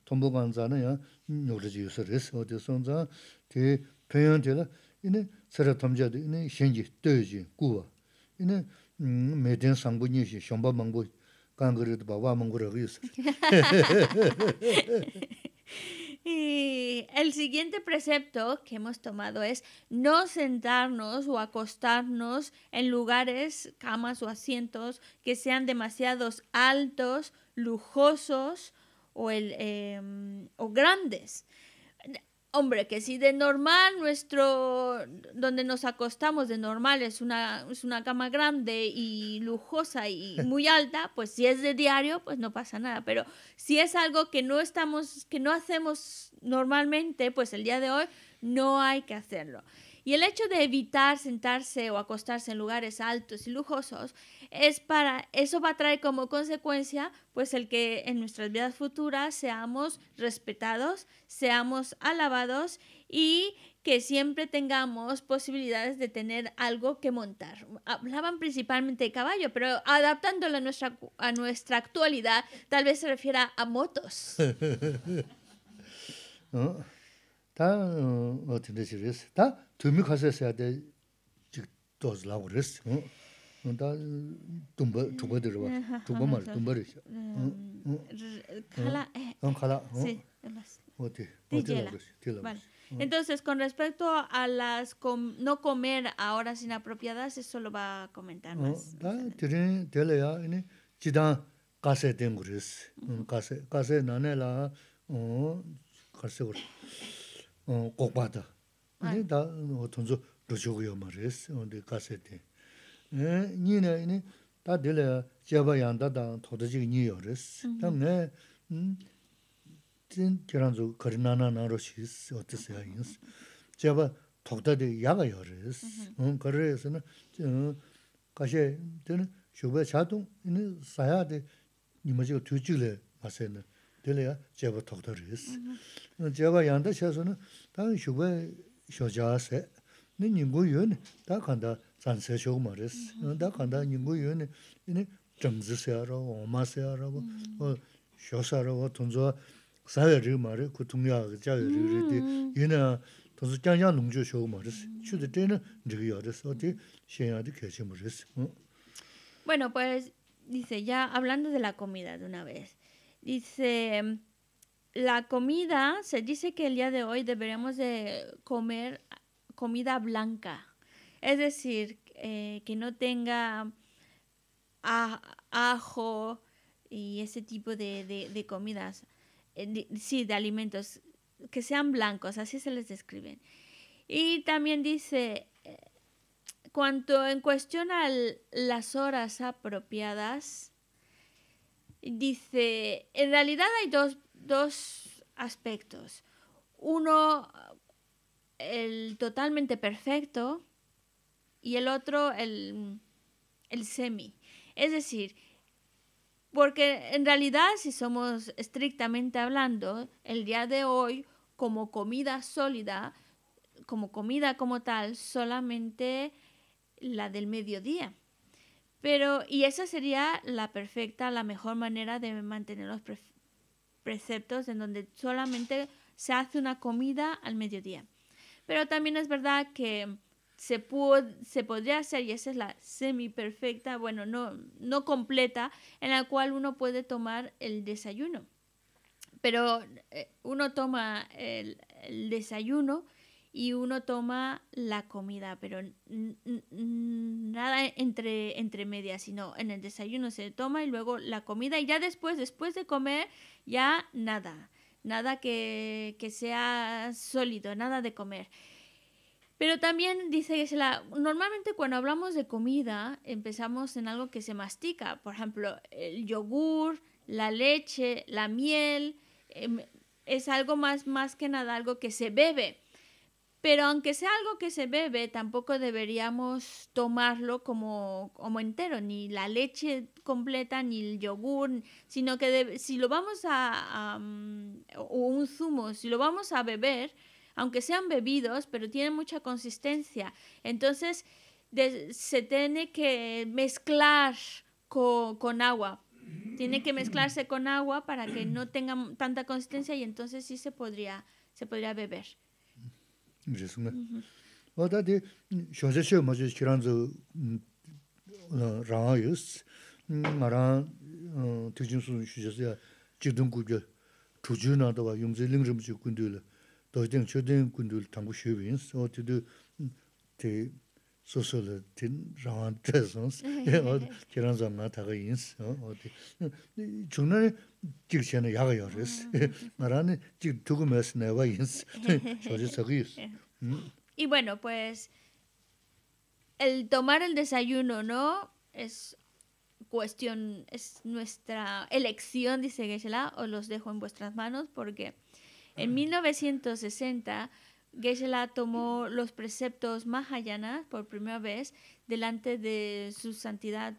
tōmbō gānzāna yā nyōgirajī yusarīs, wādi sōnzā, tī pēyān tēla, inī sarā tamjādi, inī xēngi, tēyōjī, guwa, inī mēdēn mm, sāngbō nyēshī, shōmbā māngbō, kāngirīdi bā wā māngbō rāgī yusarī. Y el siguiente precepto que hemos tomado es no sentarnos o acostarnos en lugares, camas o asientos que sean demasiados altos, lujosos o, el, em, o grandes. Hombre, que si de normal nuestro, donde nos acostamos de normal es una, es una cama grande y lujosa y muy alta, pues si es de diario, pues no pasa nada. Pero si es algo que no estamos, que no hacemos normalmente, pues el día de hoy no hay que hacerlo. Y el hecho de evitar sentarse o acostarse en lugares altos y lujosos es para eso va a traer como consecuencia pues el que en nuestras vidas futuras seamos respetados, seamos alabados y que siempre tengamos posibilidades de tener algo que montar. Hablaban principalmente de caballo, pero adaptándolo a nuestra, a nuestra actualidad, tal vez se refiera a motos. no Entonces, con respecto a las no comer a horas inapropiadas, eso lo va a comentar más. nī nā yī nī tā tī lā jeba yāng tā tā tō tā jī kī nī yō rīs. Tā mē, tī kī rāng zū kari nā nā nā rō shī sī, o tī sī yā yī sī. Kari Nī nyingu yuwa, dā kāndā zānsiā shiogu ma rīs. Dā kāndā nyingu yuwa, nī zhāngzi siyā rāwa, oma siyā rāwa, xio siyā rāwa, tōnzuwa sāyā rīg ma rī, ku tōngyā gā jāyā rīg rī dī. Yīnā tōnzu jāngyā nōngchū shiogu ma rīs. Chūdi dī nā Bueno, pues, dice, ya hablando de la comida de una vez. Dice... Em, la comida, se dice que el día de hoy deberíamos de comer comida blanca, es decir, eh, que no tenga ajo y ese tipo de, comidas, eh, sí, de alimentos, que sean blancos, así se les describen. Y también dice, eh, cuanto en cuestión a las horas apropiadas, dice, en realidad hay dos, dos aspectos. Uno, el totalmente perfecto y el otro el, el semi. Es decir, porque en realidad, si somos estrictamente hablando, el día de hoy, como comida sólida, como comida como tal, solamente la del mediodía. Pero, y esa sería la perfecta, la mejor manera de mantener los preceptos en donde solamente se hace una comida al mediodía. Pero también es verdad que se, se podría hacer, y esa es la semi perfecta, bueno, no, completa, en la cual uno puede tomar el desayuno. Pero eh, uno toma el, desayuno y uno toma la comida, pero nada entre, entre medias, sino en el desayuno se toma y luego la comida y ya después, después de comer, ya nada nada que, que sea sólido, nada de comer. Pero también dice que Normalmente cuando hablamos de comida empezamos en algo que se mastica, por ejemplo, el yogur, la leche, la miel, em, es algo más, más que nada algo que se bebe. Pero aunque sea algo que se bebe, tampoco deberíamos tomarlo como, como entero, ni la leche completa, ni el yogur, sino que si lo vamos a, mm, o un zumo, si lo vamos a beber, aunque sean bebidos, pero tienen mucha consistencia. Entonces se tiene que mezclar con, agua. Tiene que mezclarse con agua para que no tenga tanta consistencia y entonces sí se podría, se podría beber. rīsūme. Wātā tī shōsē shē mazhē shirānzu rāngā yus, mā rāng tīkchīng sūn shūshēs yā jīdōng gubyā chūchū nātā wā y bueno pues el tomar el desayuno no es cuestión es nuestra elección dice geshe o los dejo en vuestras manos porque en 1960 ah. Geshe-la tomó los preceptos Mahayana por primera vez delante de su santidad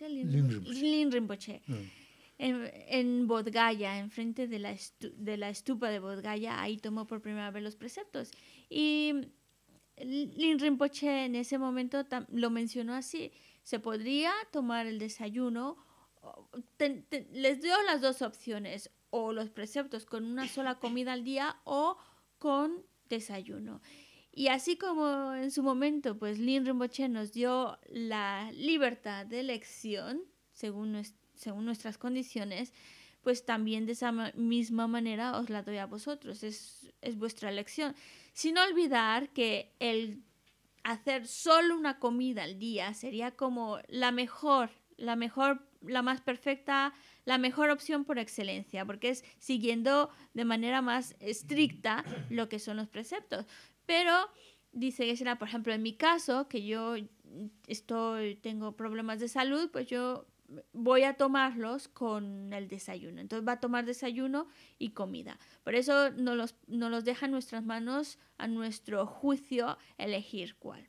Lin Rinpoche. Mm. En, en Bodhgaya, enfrente de la, de la estupa de Bodhgaya, ahí tomó por primera vez los preceptos. Y Lin Rinpoche en ese momento lo mencionó así, se podría tomar el desayuno, les dio las dos opciones, o los preceptos con una sola comida al día o con desayuno. Y así como en su momento, pues Lin Rinpoche nos dio la libertad de elección según, según nuestras condiciones, pues también de esa misma manera os la doy a vosotros, es, vuestra elección. Sin olvidar que el hacer solo una comida al día sería como la mejor, la mejor, la más perfecta la mejor opción por excelencia, porque es siguiendo de manera más estricta lo que son los preceptos. Pero dice que la por ejemplo, en mi caso, que yo estoy, tengo problemas de salud, pues yo voy a tomarlos con el desayuno. Entonces va a tomar desayuno y comida. Por eso no los, nos los deja en nuestras manos, a nuestro juicio, elegir cuál.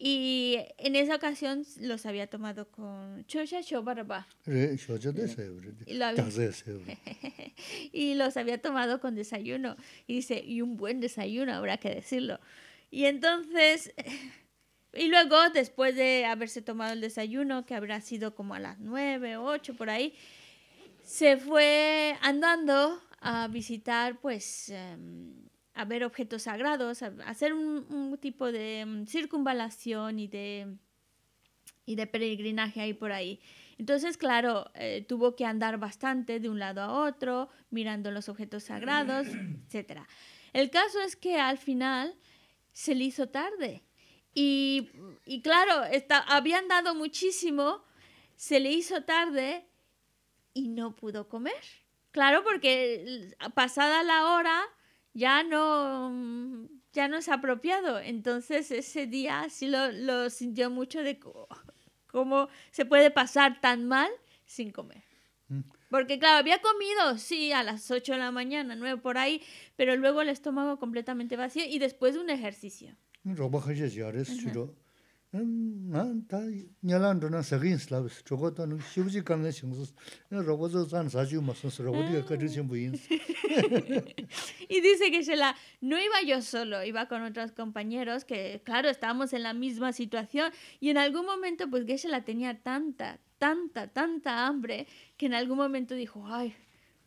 Y en esa ocasión los había tomado con chocha chobarba. Y los había tomado con desayuno. Y dice, y un buen desayuno, habrá que decirlo. Y entonces, y luego después de haberse tomado el desayuno, que habrá sido como a las nueve, ocho, por ahí, se fue andando a visitar pues... Em, a ver objetos sagrados, a, hacer un, tipo de mm, circunvalación y de, y de peregrinaje ahí por ahí. Entonces, claro, eh, tuvo que andar bastante de un lado a otro, mirando los objetos sagrados, etc. El caso es que al final se le hizo tarde. Y, claro, había andado muchísimo, se le hizo tarde y no pudo comer. Claro, porque pasada la hora ya no, mm, ya no es apropiado. Entonces ese día sí lo, sintió mucho de cómo se puede pasar tan mal sin comer. Mm. Porque claro, había comido, sí, a las 8 de la mañana, 9 por ahí, pero luego el estómago completamente vacío y después de un ejercicio y dice que no iba yo solo iba con otros compañeros que claro estábamos en la misma situación y en algún momento pues que la tenía tanta tanta tanta hambre que en algún momento dijo ay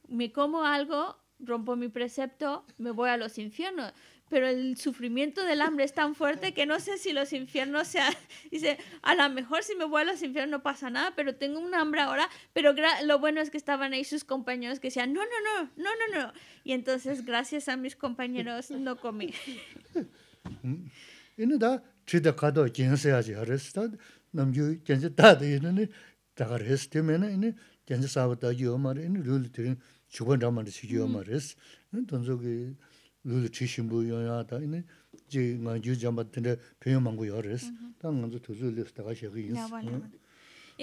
me como algo rompo mi precepto me voy a los infiernos pero el sufrimiento del hambre es tan fuerte que no sé si los infiernos sea dice a lo mejor si me voy a los infiernos no pasa nada pero tengo un hambre ahora pero lo bueno es que estaban ahí sus compañeros que decían no no no no no no y entonces gracias a mis compañeros no comí y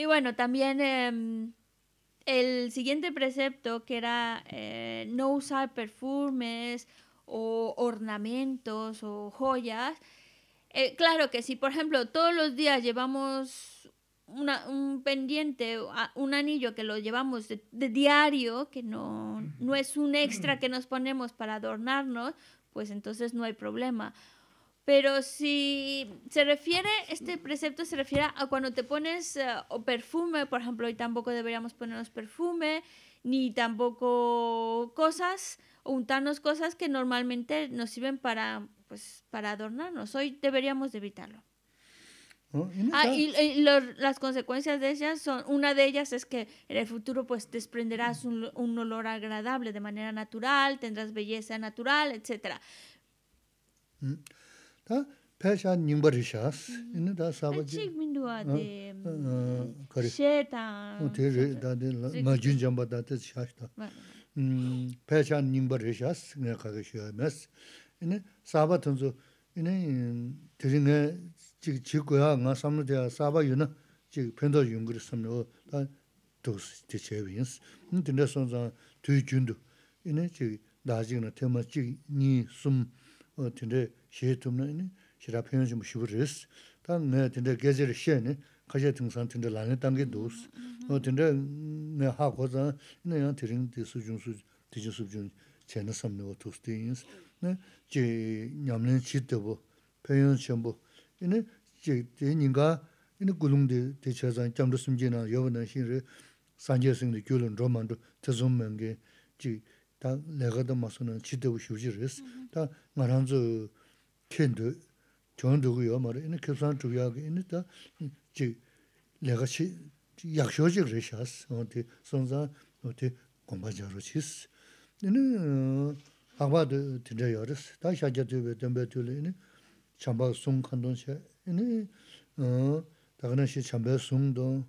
bueno también em, el siguiente precepto que era eh, no usar perfumes o ornamentos o joyas eh, claro que si por ejemplo todos los días llevamos un pendiente, un anillo que lo llevamos de, diario, que no, no es un extra que nos ponemos para adornarnos, pues entonces no hay problema. Pero si se refiere, este precepto se refiere a cuando te pones eh, o perfume, por ejemplo, hoy tampoco deberíamos ponernos perfume, ni tampoco cosas, untarnos cosas que normalmente nos sirven para, pues, para adornarnos. Hoy deberíamos evitarlo. Y ah, las consecuencias de ellas son, una de ellas es que en el futuro pues desprenderás un, olor agradable de manera natural, tendrás belleza natural, etc. chik chik kuyaa ngaa samla dhaya saba yu na chik pendo yungri samla o dhaa dhugus dhi chayabu yins. Nyi dhinda son zang tui jundu. Yini chik dhaa chik na tenma chik nyi sum dhinda shee tumna yini shiraa penyo chimu shibur yis. Dhaa ngaa 디스 gezeri shee yini kashaya tingsan dhinda lani tangi dhugus. Dhinda ngaa 이네 제 제닝가 이네 구룽데 대차산 잠도 숨지나 여번은 신이 산제승의 교론 로만도 태존명게 지다 내가도 맞서는 지대고 휴지르스 다 말한저 켄도 전두고요 말에 이네 계산 주야게 이네 지 내가 시 약효적 레샤스 어디 선자 어디 공바자로 치스 이네 아바드 드려요스 다 샤자드베 덤베툴이네 chamba sung khandon xe, ini dhagana xe chamba sung don,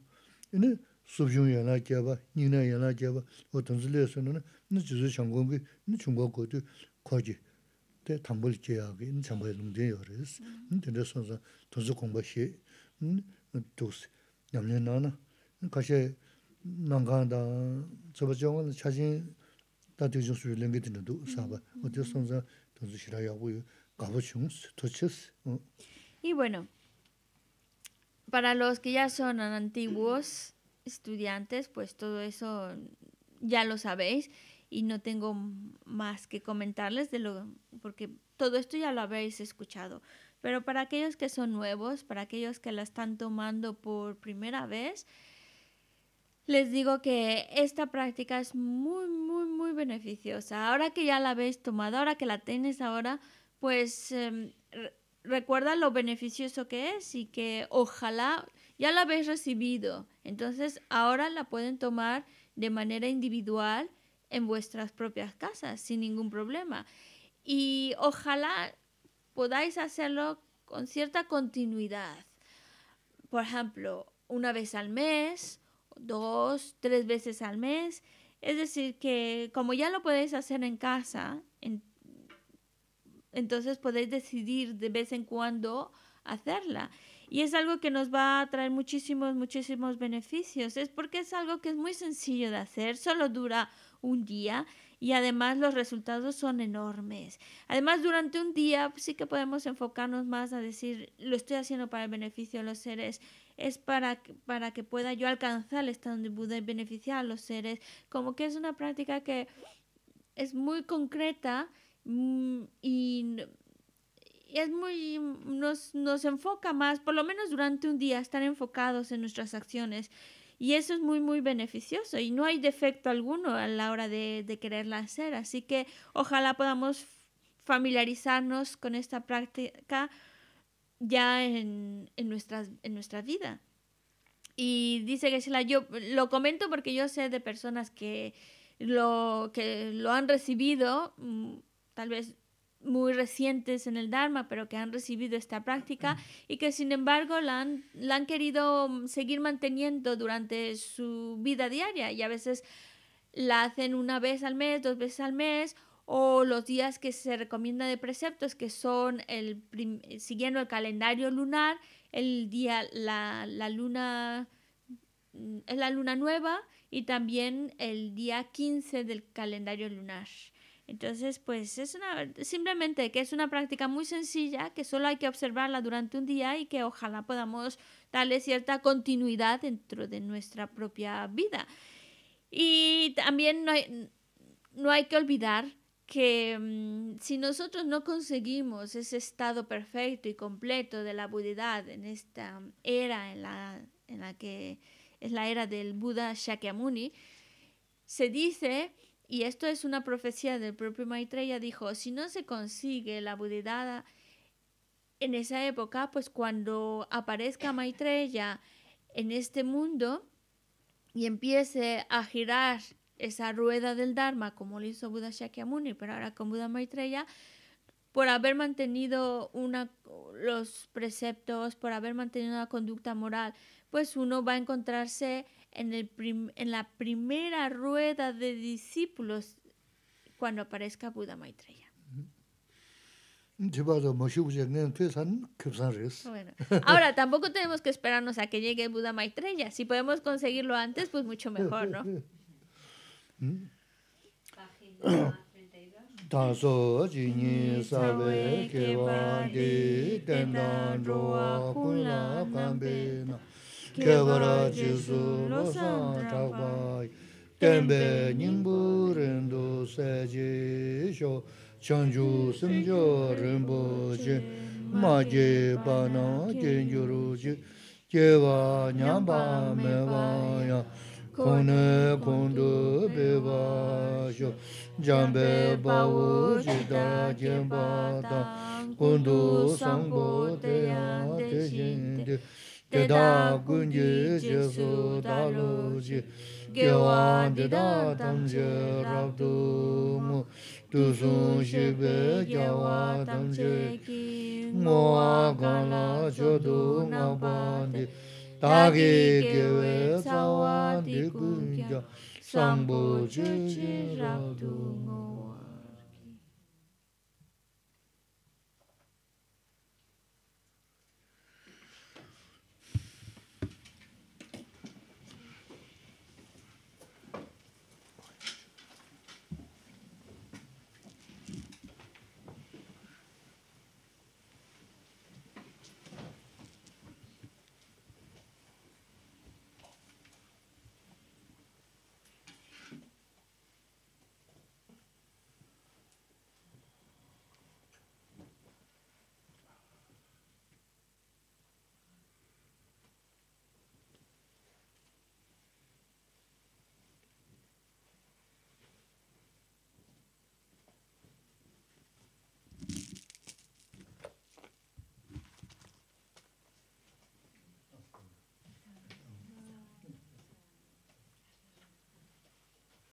ini subyung yana kiaba, nina yana kiaba, o tansi le suna, ini jizu changgongi, ini chungwa kodi kwaji, te tangbol kiaagi, ini chamba yalungdi yore es, ini tanda suna san, tansi kongba xe, ini duksi, nyamli nana, kaxe nangaanda, chajin, suyo lingi dina o Y bueno, para los que ya son antiguos estudiantes, pues todo eso ya lo sabéis y no tengo más que comentarles de lo porque todo esto ya lo habéis escuchado. Pero para aquellos que son nuevos, para aquellos que la están tomando por primera vez, les digo que esta práctica es muy, muy, muy beneficiosa. Ahora que ya la habéis tomado, ahora que la tenéis ahora, pues em, recuerda lo beneficioso que es y que ojalá ya la habéis recibido. Entonces ahora la pueden tomar de manera individual en vuestras propias casas sin ningún problema. Y ojalá podáis hacerlo con cierta continuidad. Por ejemplo, una vez al mes, dos, tres veces al mes. Es decir, que como ya lo podéis hacer en casa, en entonces podéis decidir de vez en cuando hacerla. Y es algo que nos va a traer muchísimos, muchísimos beneficios. Es porque es algo que es muy sencillo de hacer, solo dura un día y además los resultados son enormes. Además, durante un día sí que podemos enfocarnos más a decir, lo estoy haciendo para el beneficio de los seres, es para, para que pueda yo alcanzar el estado de y beneficiar a los seres. Como que es una práctica que es muy concreta Mm, y es muy, nos, nos enfoca más, por lo menos durante un día, estar enfocados en nuestras acciones. Y eso es muy, muy beneficioso y no hay defecto alguno a la hora de, de quererla hacer. Así que ojalá podamos familiarizarnos con esta práctica ya en, en, nuestra, en nuestra vida. Y dice la yo lo comento porque yo sé de personas que lo, que lo han recibido mm, tal vez muy recientes en el Dharma, pero que han recibido esta práctica y que sin embargo la han, querido mm, seguir manteniendo durante su vida diaria y a veces la hacen una vez al mes, dos veces al mes o los días que se recomienda de preceptos, que son el siguiendo el calendario lunar, el día, la, luna, mm, es la luna nueva y también el día 15 del calendario lunar. Entonces, pues es simplemente que es una práctica muy sencilla, que solo hay que observarla durante un día y que ojalá podamos darle cierta continuidad dentro de nuestra propia vida. Y también no hay, que olvidar que mm, si nosotros no conseguimos ese estado perfecto y completo de la budidad en esta era en la, en la que es la era del Buda Shakyamuni, se dice y esto es una profecía del propio Maitreya, dijo, si no se consigue la budedada en esa época, pues cuando aparezca Maitreya en este mundo y empiece a girar esa rueda del Dharma, como lo hizo Buda Shakyamuni, pero ahora con Buda Maitreya, por haber mantenido una, los preceptos, por haber mantenido una conducta moral, pues uno va a encontrarse en, en la primera rueda de discípulos cuando aparezca Buda Maitreya. Bueno, ahora tampoco tenemos que esperarnos a que llegue Buda Maitreya. Si podemos conseguirlo antes, pues mucho mejor, ¿no? Mm. kebara jesu losan trabay tembe nimbu rindu seji sho chanju simjo rimbu ji ma ji pa na jen juru ji keva nyamba meva ya kone kondu beva dedā guñjī jesu dālu jī, gyāvā dedā